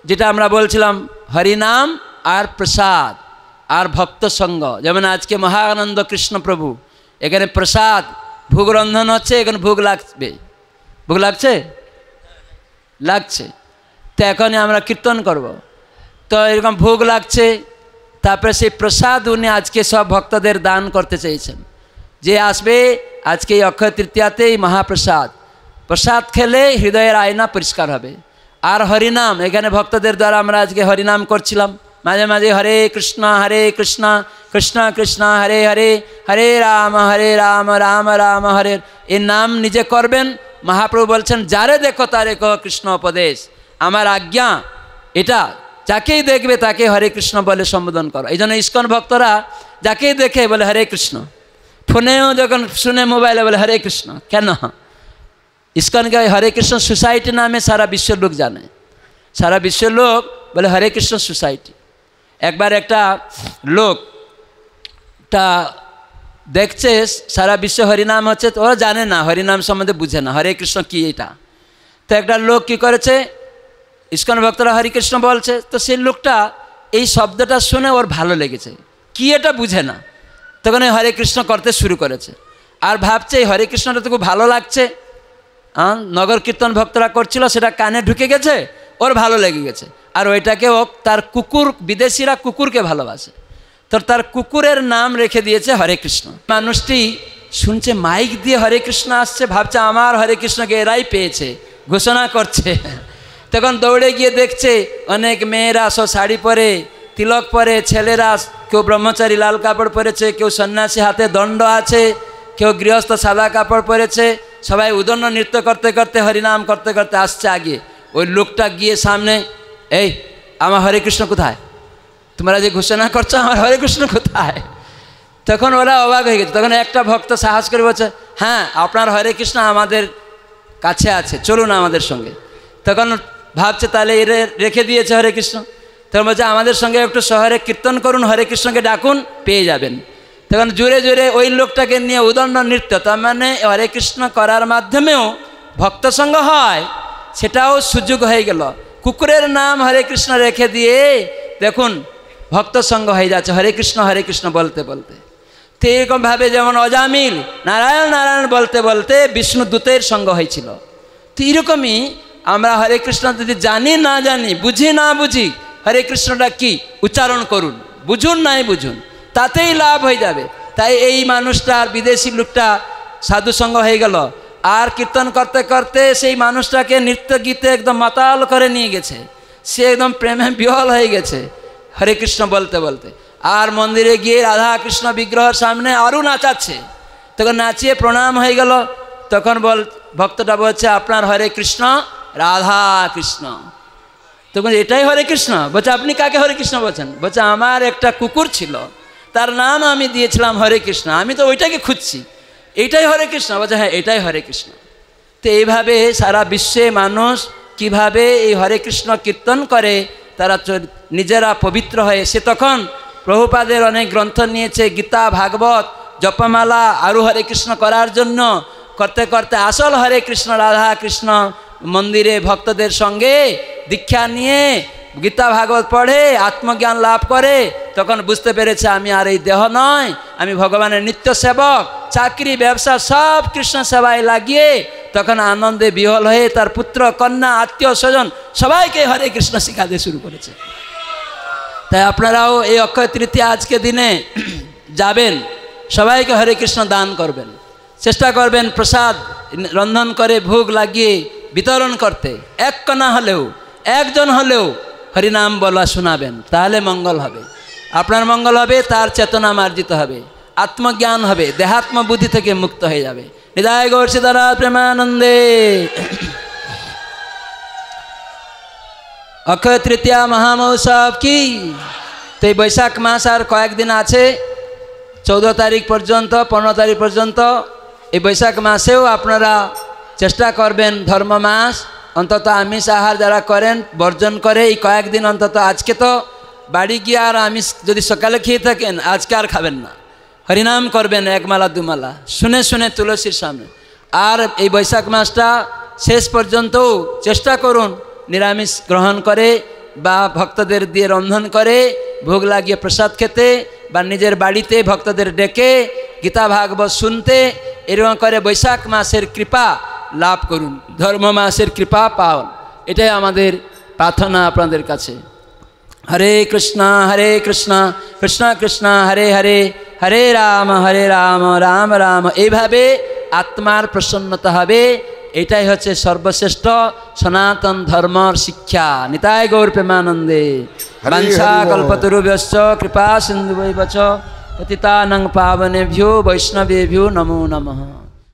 যেটা আমরা বলছিলাম হরিনাম আর প্রসাদ আর ভক্ত সঙ্গ যেমন আজকে মহানন্দ কৃষ্ণ প্রভু এখানে প্রসাদ ভোগ রন্ধন হচ্ছে এখন ভোগ লাগবে ভোগ লাগছে লাগছে তো এখনই আমরা কীর্তন করব। তো এরকম ভোগ লাগছে তারপরে সেই প্রসাদ উনি আজকে সব ভক্তদের দান করতে চেয়েছেন যে আসবে আজকে এই অক্ষয় তৃতীয়াতেই মহাপ্রসাদ প্রসাদ খেলে হৃদয়ের আয়না পরিষ্কার হবে আর হরিনাম এখানে ভক্তদের দ্বারা আমরা আজকে হরিনাম করছিলাম মাঝে মাঝে হরে কৃষ্ণ হরে কৃষ্ণ কৃষ্ণ কৃষ্ণ হরে হরে হরে রাম হরে রাম রাম রাম হরে এ নাম নিজে করবেন মহাপ্রভু বলছেন যারে দেখো তারে কহ কৃষ্ণ উপদেশ আমার আজ্ঞা এটা যাকেই দেখবে তাকে হরে কৃষ্ণ বলে সম্বোধন করো এই জন্য ইস্কন ভক্তরা যাকেই দেখে বলে হরে কৃষ্ণ ফোনেও যখন শুনে মোবাইলে বলে হরে কৃষ্ণ কেন ইস্কনকে হরে কৃষ্ণ সোসাইটি নামে সারা বিশ্বের লোক জানে সারা বিশ্বের লোক বলে হরে কৃষ্ণ সোসাইটি একবার একটা লোক তা দেখছে সারা বিশ্বে হরিনাম হচ্ছে ওরা জানে না হরিনাম সম্বন্ধে বুঝে না হরে কৃষ্ণ কী এটা তো একটা লোক কী করেছে ইস্কন ভক্তরা হরিকৃষ্ণ বলছে তো সেই লোকটা এই শব্দটা শুনে ওর ভালো লেগেছে কি এটা বুঝে না তখন এই হরে কৃষ্ণ করতে শুরু করেছে আর ভাবছে এই হরে কৃষ্ণটা তো খুব ভালো লাগছে নগর কীর্তন ভক্তরা করছিল সেটা কানে ঢুকে গেছে ওর ভালো লেগে গেছে আর ওইটাকে তার কুকুর বিদেশিরা কুকুরকে ভালোবাসে তো তার কুকুরের নাম রেখে দিয়েছে হরে কৃষ্ণ মানুষটি শুনছে মাইক দিয়ে হরে কৃষ্ণ আসছে ভাবছে আমার হরে কৃষ্ণকে এরাই পেয়েছে ঘোষণা করছে তখন দৌড়ে গিয়ে দেখছে অনেক মেয়েরা সব শাড়ি পরে তিলক পরে ছেলেরা কেউ ব্রহ্মচারী লাল কাপড় পরেছে কেউ সন্ন্যাসী হাতে দণ্ড আছে কেউ গৃহস্থ সাদা কাপড় পরেছে সবাই উদন্য নৃত্য করতে করতে হরিনাম করতে করতে আসছে আগে ওই লোকটা গিয়ে সামনে এই আমার হরে কৃষ্ণ কোথায় তোমরা যে ঘোষণা করছো আমার হরে কৃষ্ণ কোথায় তখন ওরা অবাক হয়ে গেছে তখন একটা ভক্ত সাহস করে বলছে হ্যাঁ আপনার হরে কৃষ্ণ আমাদের কাছে আছে চলুন আমাদের সঙ্গে তখন ভাবছে তাহলে এরে রেখে দিয়েছে হরে কৃষ্ণ তখন বলছে আমাদের সঙ্গে একটু শহরে কীর্তন করুন হরে কৃষ্ণকে ডাকুন পেয়ে যাবেন তখন জোরে জোরে ওই লোকটাকে নিয়ে উদণ্ড নৃত্য তার মানে হরে কৃষ্ণ করার মাধ্যমেও ভক্ত সঙ্গ হয় সেটাও সুযোগ হয়ে গেল কুকুরের নাম হরে কৃষ্ণ রেখে দিয়ে দেখুন ভক্ত সঙ্গ হয়ে যাচ্ছে হরে কৃষ্ণ হরে কৃষ্ণ বলতে বলতে তো ভাবে যেমন অজামিল নারায়ণ নারায়ণ বলতে বলতে বিষ্ণু দূতের সঙ্গ হয়েছিল তো এরকমই আমরা হরে কৃষ্ণ যদি জানি না জানি বুঝি না বুঝি হরে কৃষ্ণটা কি উচ্চারণ করুন বুঝুন নাই বুঝুন তাতেই লাভ হয়ে যাবে তাই এই মানুষটা বিদেশি লোকটা সাধুসঙ্গ হয়ে গেল আর কীর্তন করতে করতে সেই মানুষটাকে নৃত্য গীতে একদম মাতাল করে নিয়ে গেছে সে একদম প্রেমে বিহল হয়ে গেছে হরে কৃষ্ণ বলতে বলতে আর মন্দিরে গিয়ে রাধা কৃষ্ণ বিগ্রহের সামনে আরও নাচাচ্ছে তখন নাচিয়ে প্রণাম হয়ে গেল তখন বল ভক্তটা বলছে আপনার হরে কৃষ্ণ রাধা কৃষ্ণ তখন এটাই হরে কৃষ্ণ বলছে আপনি কাকে হরে কৃষ্ণ বলছেন বলছে আমার একটা কুকুর ছিল তার নাম আমি দিয়েছিলাম হরে কৃষ্ণ আমি তো ওইটাকে খুঁজছি এটাই হরে কৃষ্ণ বলছে হ্যাঁ এটাই হরে কৃষ্ণ তো এইভাবে সারা বিশ্বে মানুষ কিভাবে এই হরে কৃষ্ণ কীর্তন করে তারা নিজেরা পবিত্র হয়ে সে তখন প্রভুপাদের অনেক গ্রন্থ নিয়েছে গীতা ভাগবত জপমালা আরু হরে কৃষ্ণ করার জন্য করতে করতে আসল হরে কৃষ্ণ রাধা কৃষ্ণ মন্দিরে ভক্তদের সঙ্গে দীক্ষা নিয়ে গীতা ভাগবত পড়ে আত্মজ্ঞান লাভ করে তখন বুঝতে পেরেছে আমি আর এই দেহ নয় আমি ভগবানের নিত্য সেবক চাকরি ব্যবসা সব কৃষ্ণ সেবায় লাগিয়ে তখন আনন্দে বিহল হয়ে তার পুত্র কন্যা আত্মীয় স্বজন সবাইকে হরে কৃষ্ণ শিখাতে শুরু করেছে তাই আপনারাও এই অক্ষয় তৃতীয় আজকে দিনে যাবেন সবাইকে হরে কৃষ্ণ দান করবেন চেষ্টা করবেন প্রসাদ রন্ধন করে ভোগ লাগিয়ে বিতরণ করতে এক কণা হলেও একজন হলেও হরিনাম বলা শোনাবেন তাহলে মঙ্গল হবে আপনার মঙ্গল হবে তার চেতনা মার্জিত হবে আত্মজ্ঞান হবে দেহাত্ম বুদ্ধি থেকে মুক্ত হয়ে যাবে হৃদয় গৌরসী দ্বারা প্রেমানন্দে অক্ষয় তৃতীয়া মহামৌসব কি তো এই বৈশাখ মাস আর কয়েকদিন আছে চৌদ্দ তারিখ পর্যন্ত পনেরো তারিখ পর্যন্ত এই বৈশাখ মাসেও আপনারা চেষ্টা করবেন ধর্ম মাস অন্তত আমিষ আহার যারা করেন বর্জন করে এই কয়েকদিন অন্তত আজকে তো বাড়ি গিয়ে আর আমিষ যদি সকালে খেয়ে থাকেন আজকে আর খাবেন না হরিনাম করবেন একমালা দুমালা শুনে শুনে তুলসীর সামনে আর এই বৈশাখ মাসটা শেষ পর্যন্তও চেষ্টা করুন নিরামিষ গ্রহণ করে বা ভক্তদের দিয়ে রন্ধন করে ভোগ লাগিয়ে প্রসাদ খেতে বা নিজের বাড়িতে ভক্তদের ডেকে গীতা ভাগবত শুনতে এরকম করে বৈশাখ মাসের কৃপা লাভ করুন ধর্ম মাসের কৃপা পাওন এটাই আমাদের প্রার্থনা আপনাদের কাছে হরে কৃষ্ণা হরে কৃষ্ণা কৃষ্ণা কৃষ্ণা হরে হরে হরে রাম হরে রাম রাম রাম এইভাবে আত্মার প্রসন্নতা হবে এটাই হচ্ছে সর্বশ্রেষ্ঠ সনাতন ধর্মর শিক্ষা নিতায় গৌর প্রেমানন্দে বাঞ্ছা কল্পতরুভ্যশ্চ কৃপা সিন্ধু বৈবচ পতিতানং পাবনেভ্যো বৈষ্ণবেভ্যো নমো নমঃ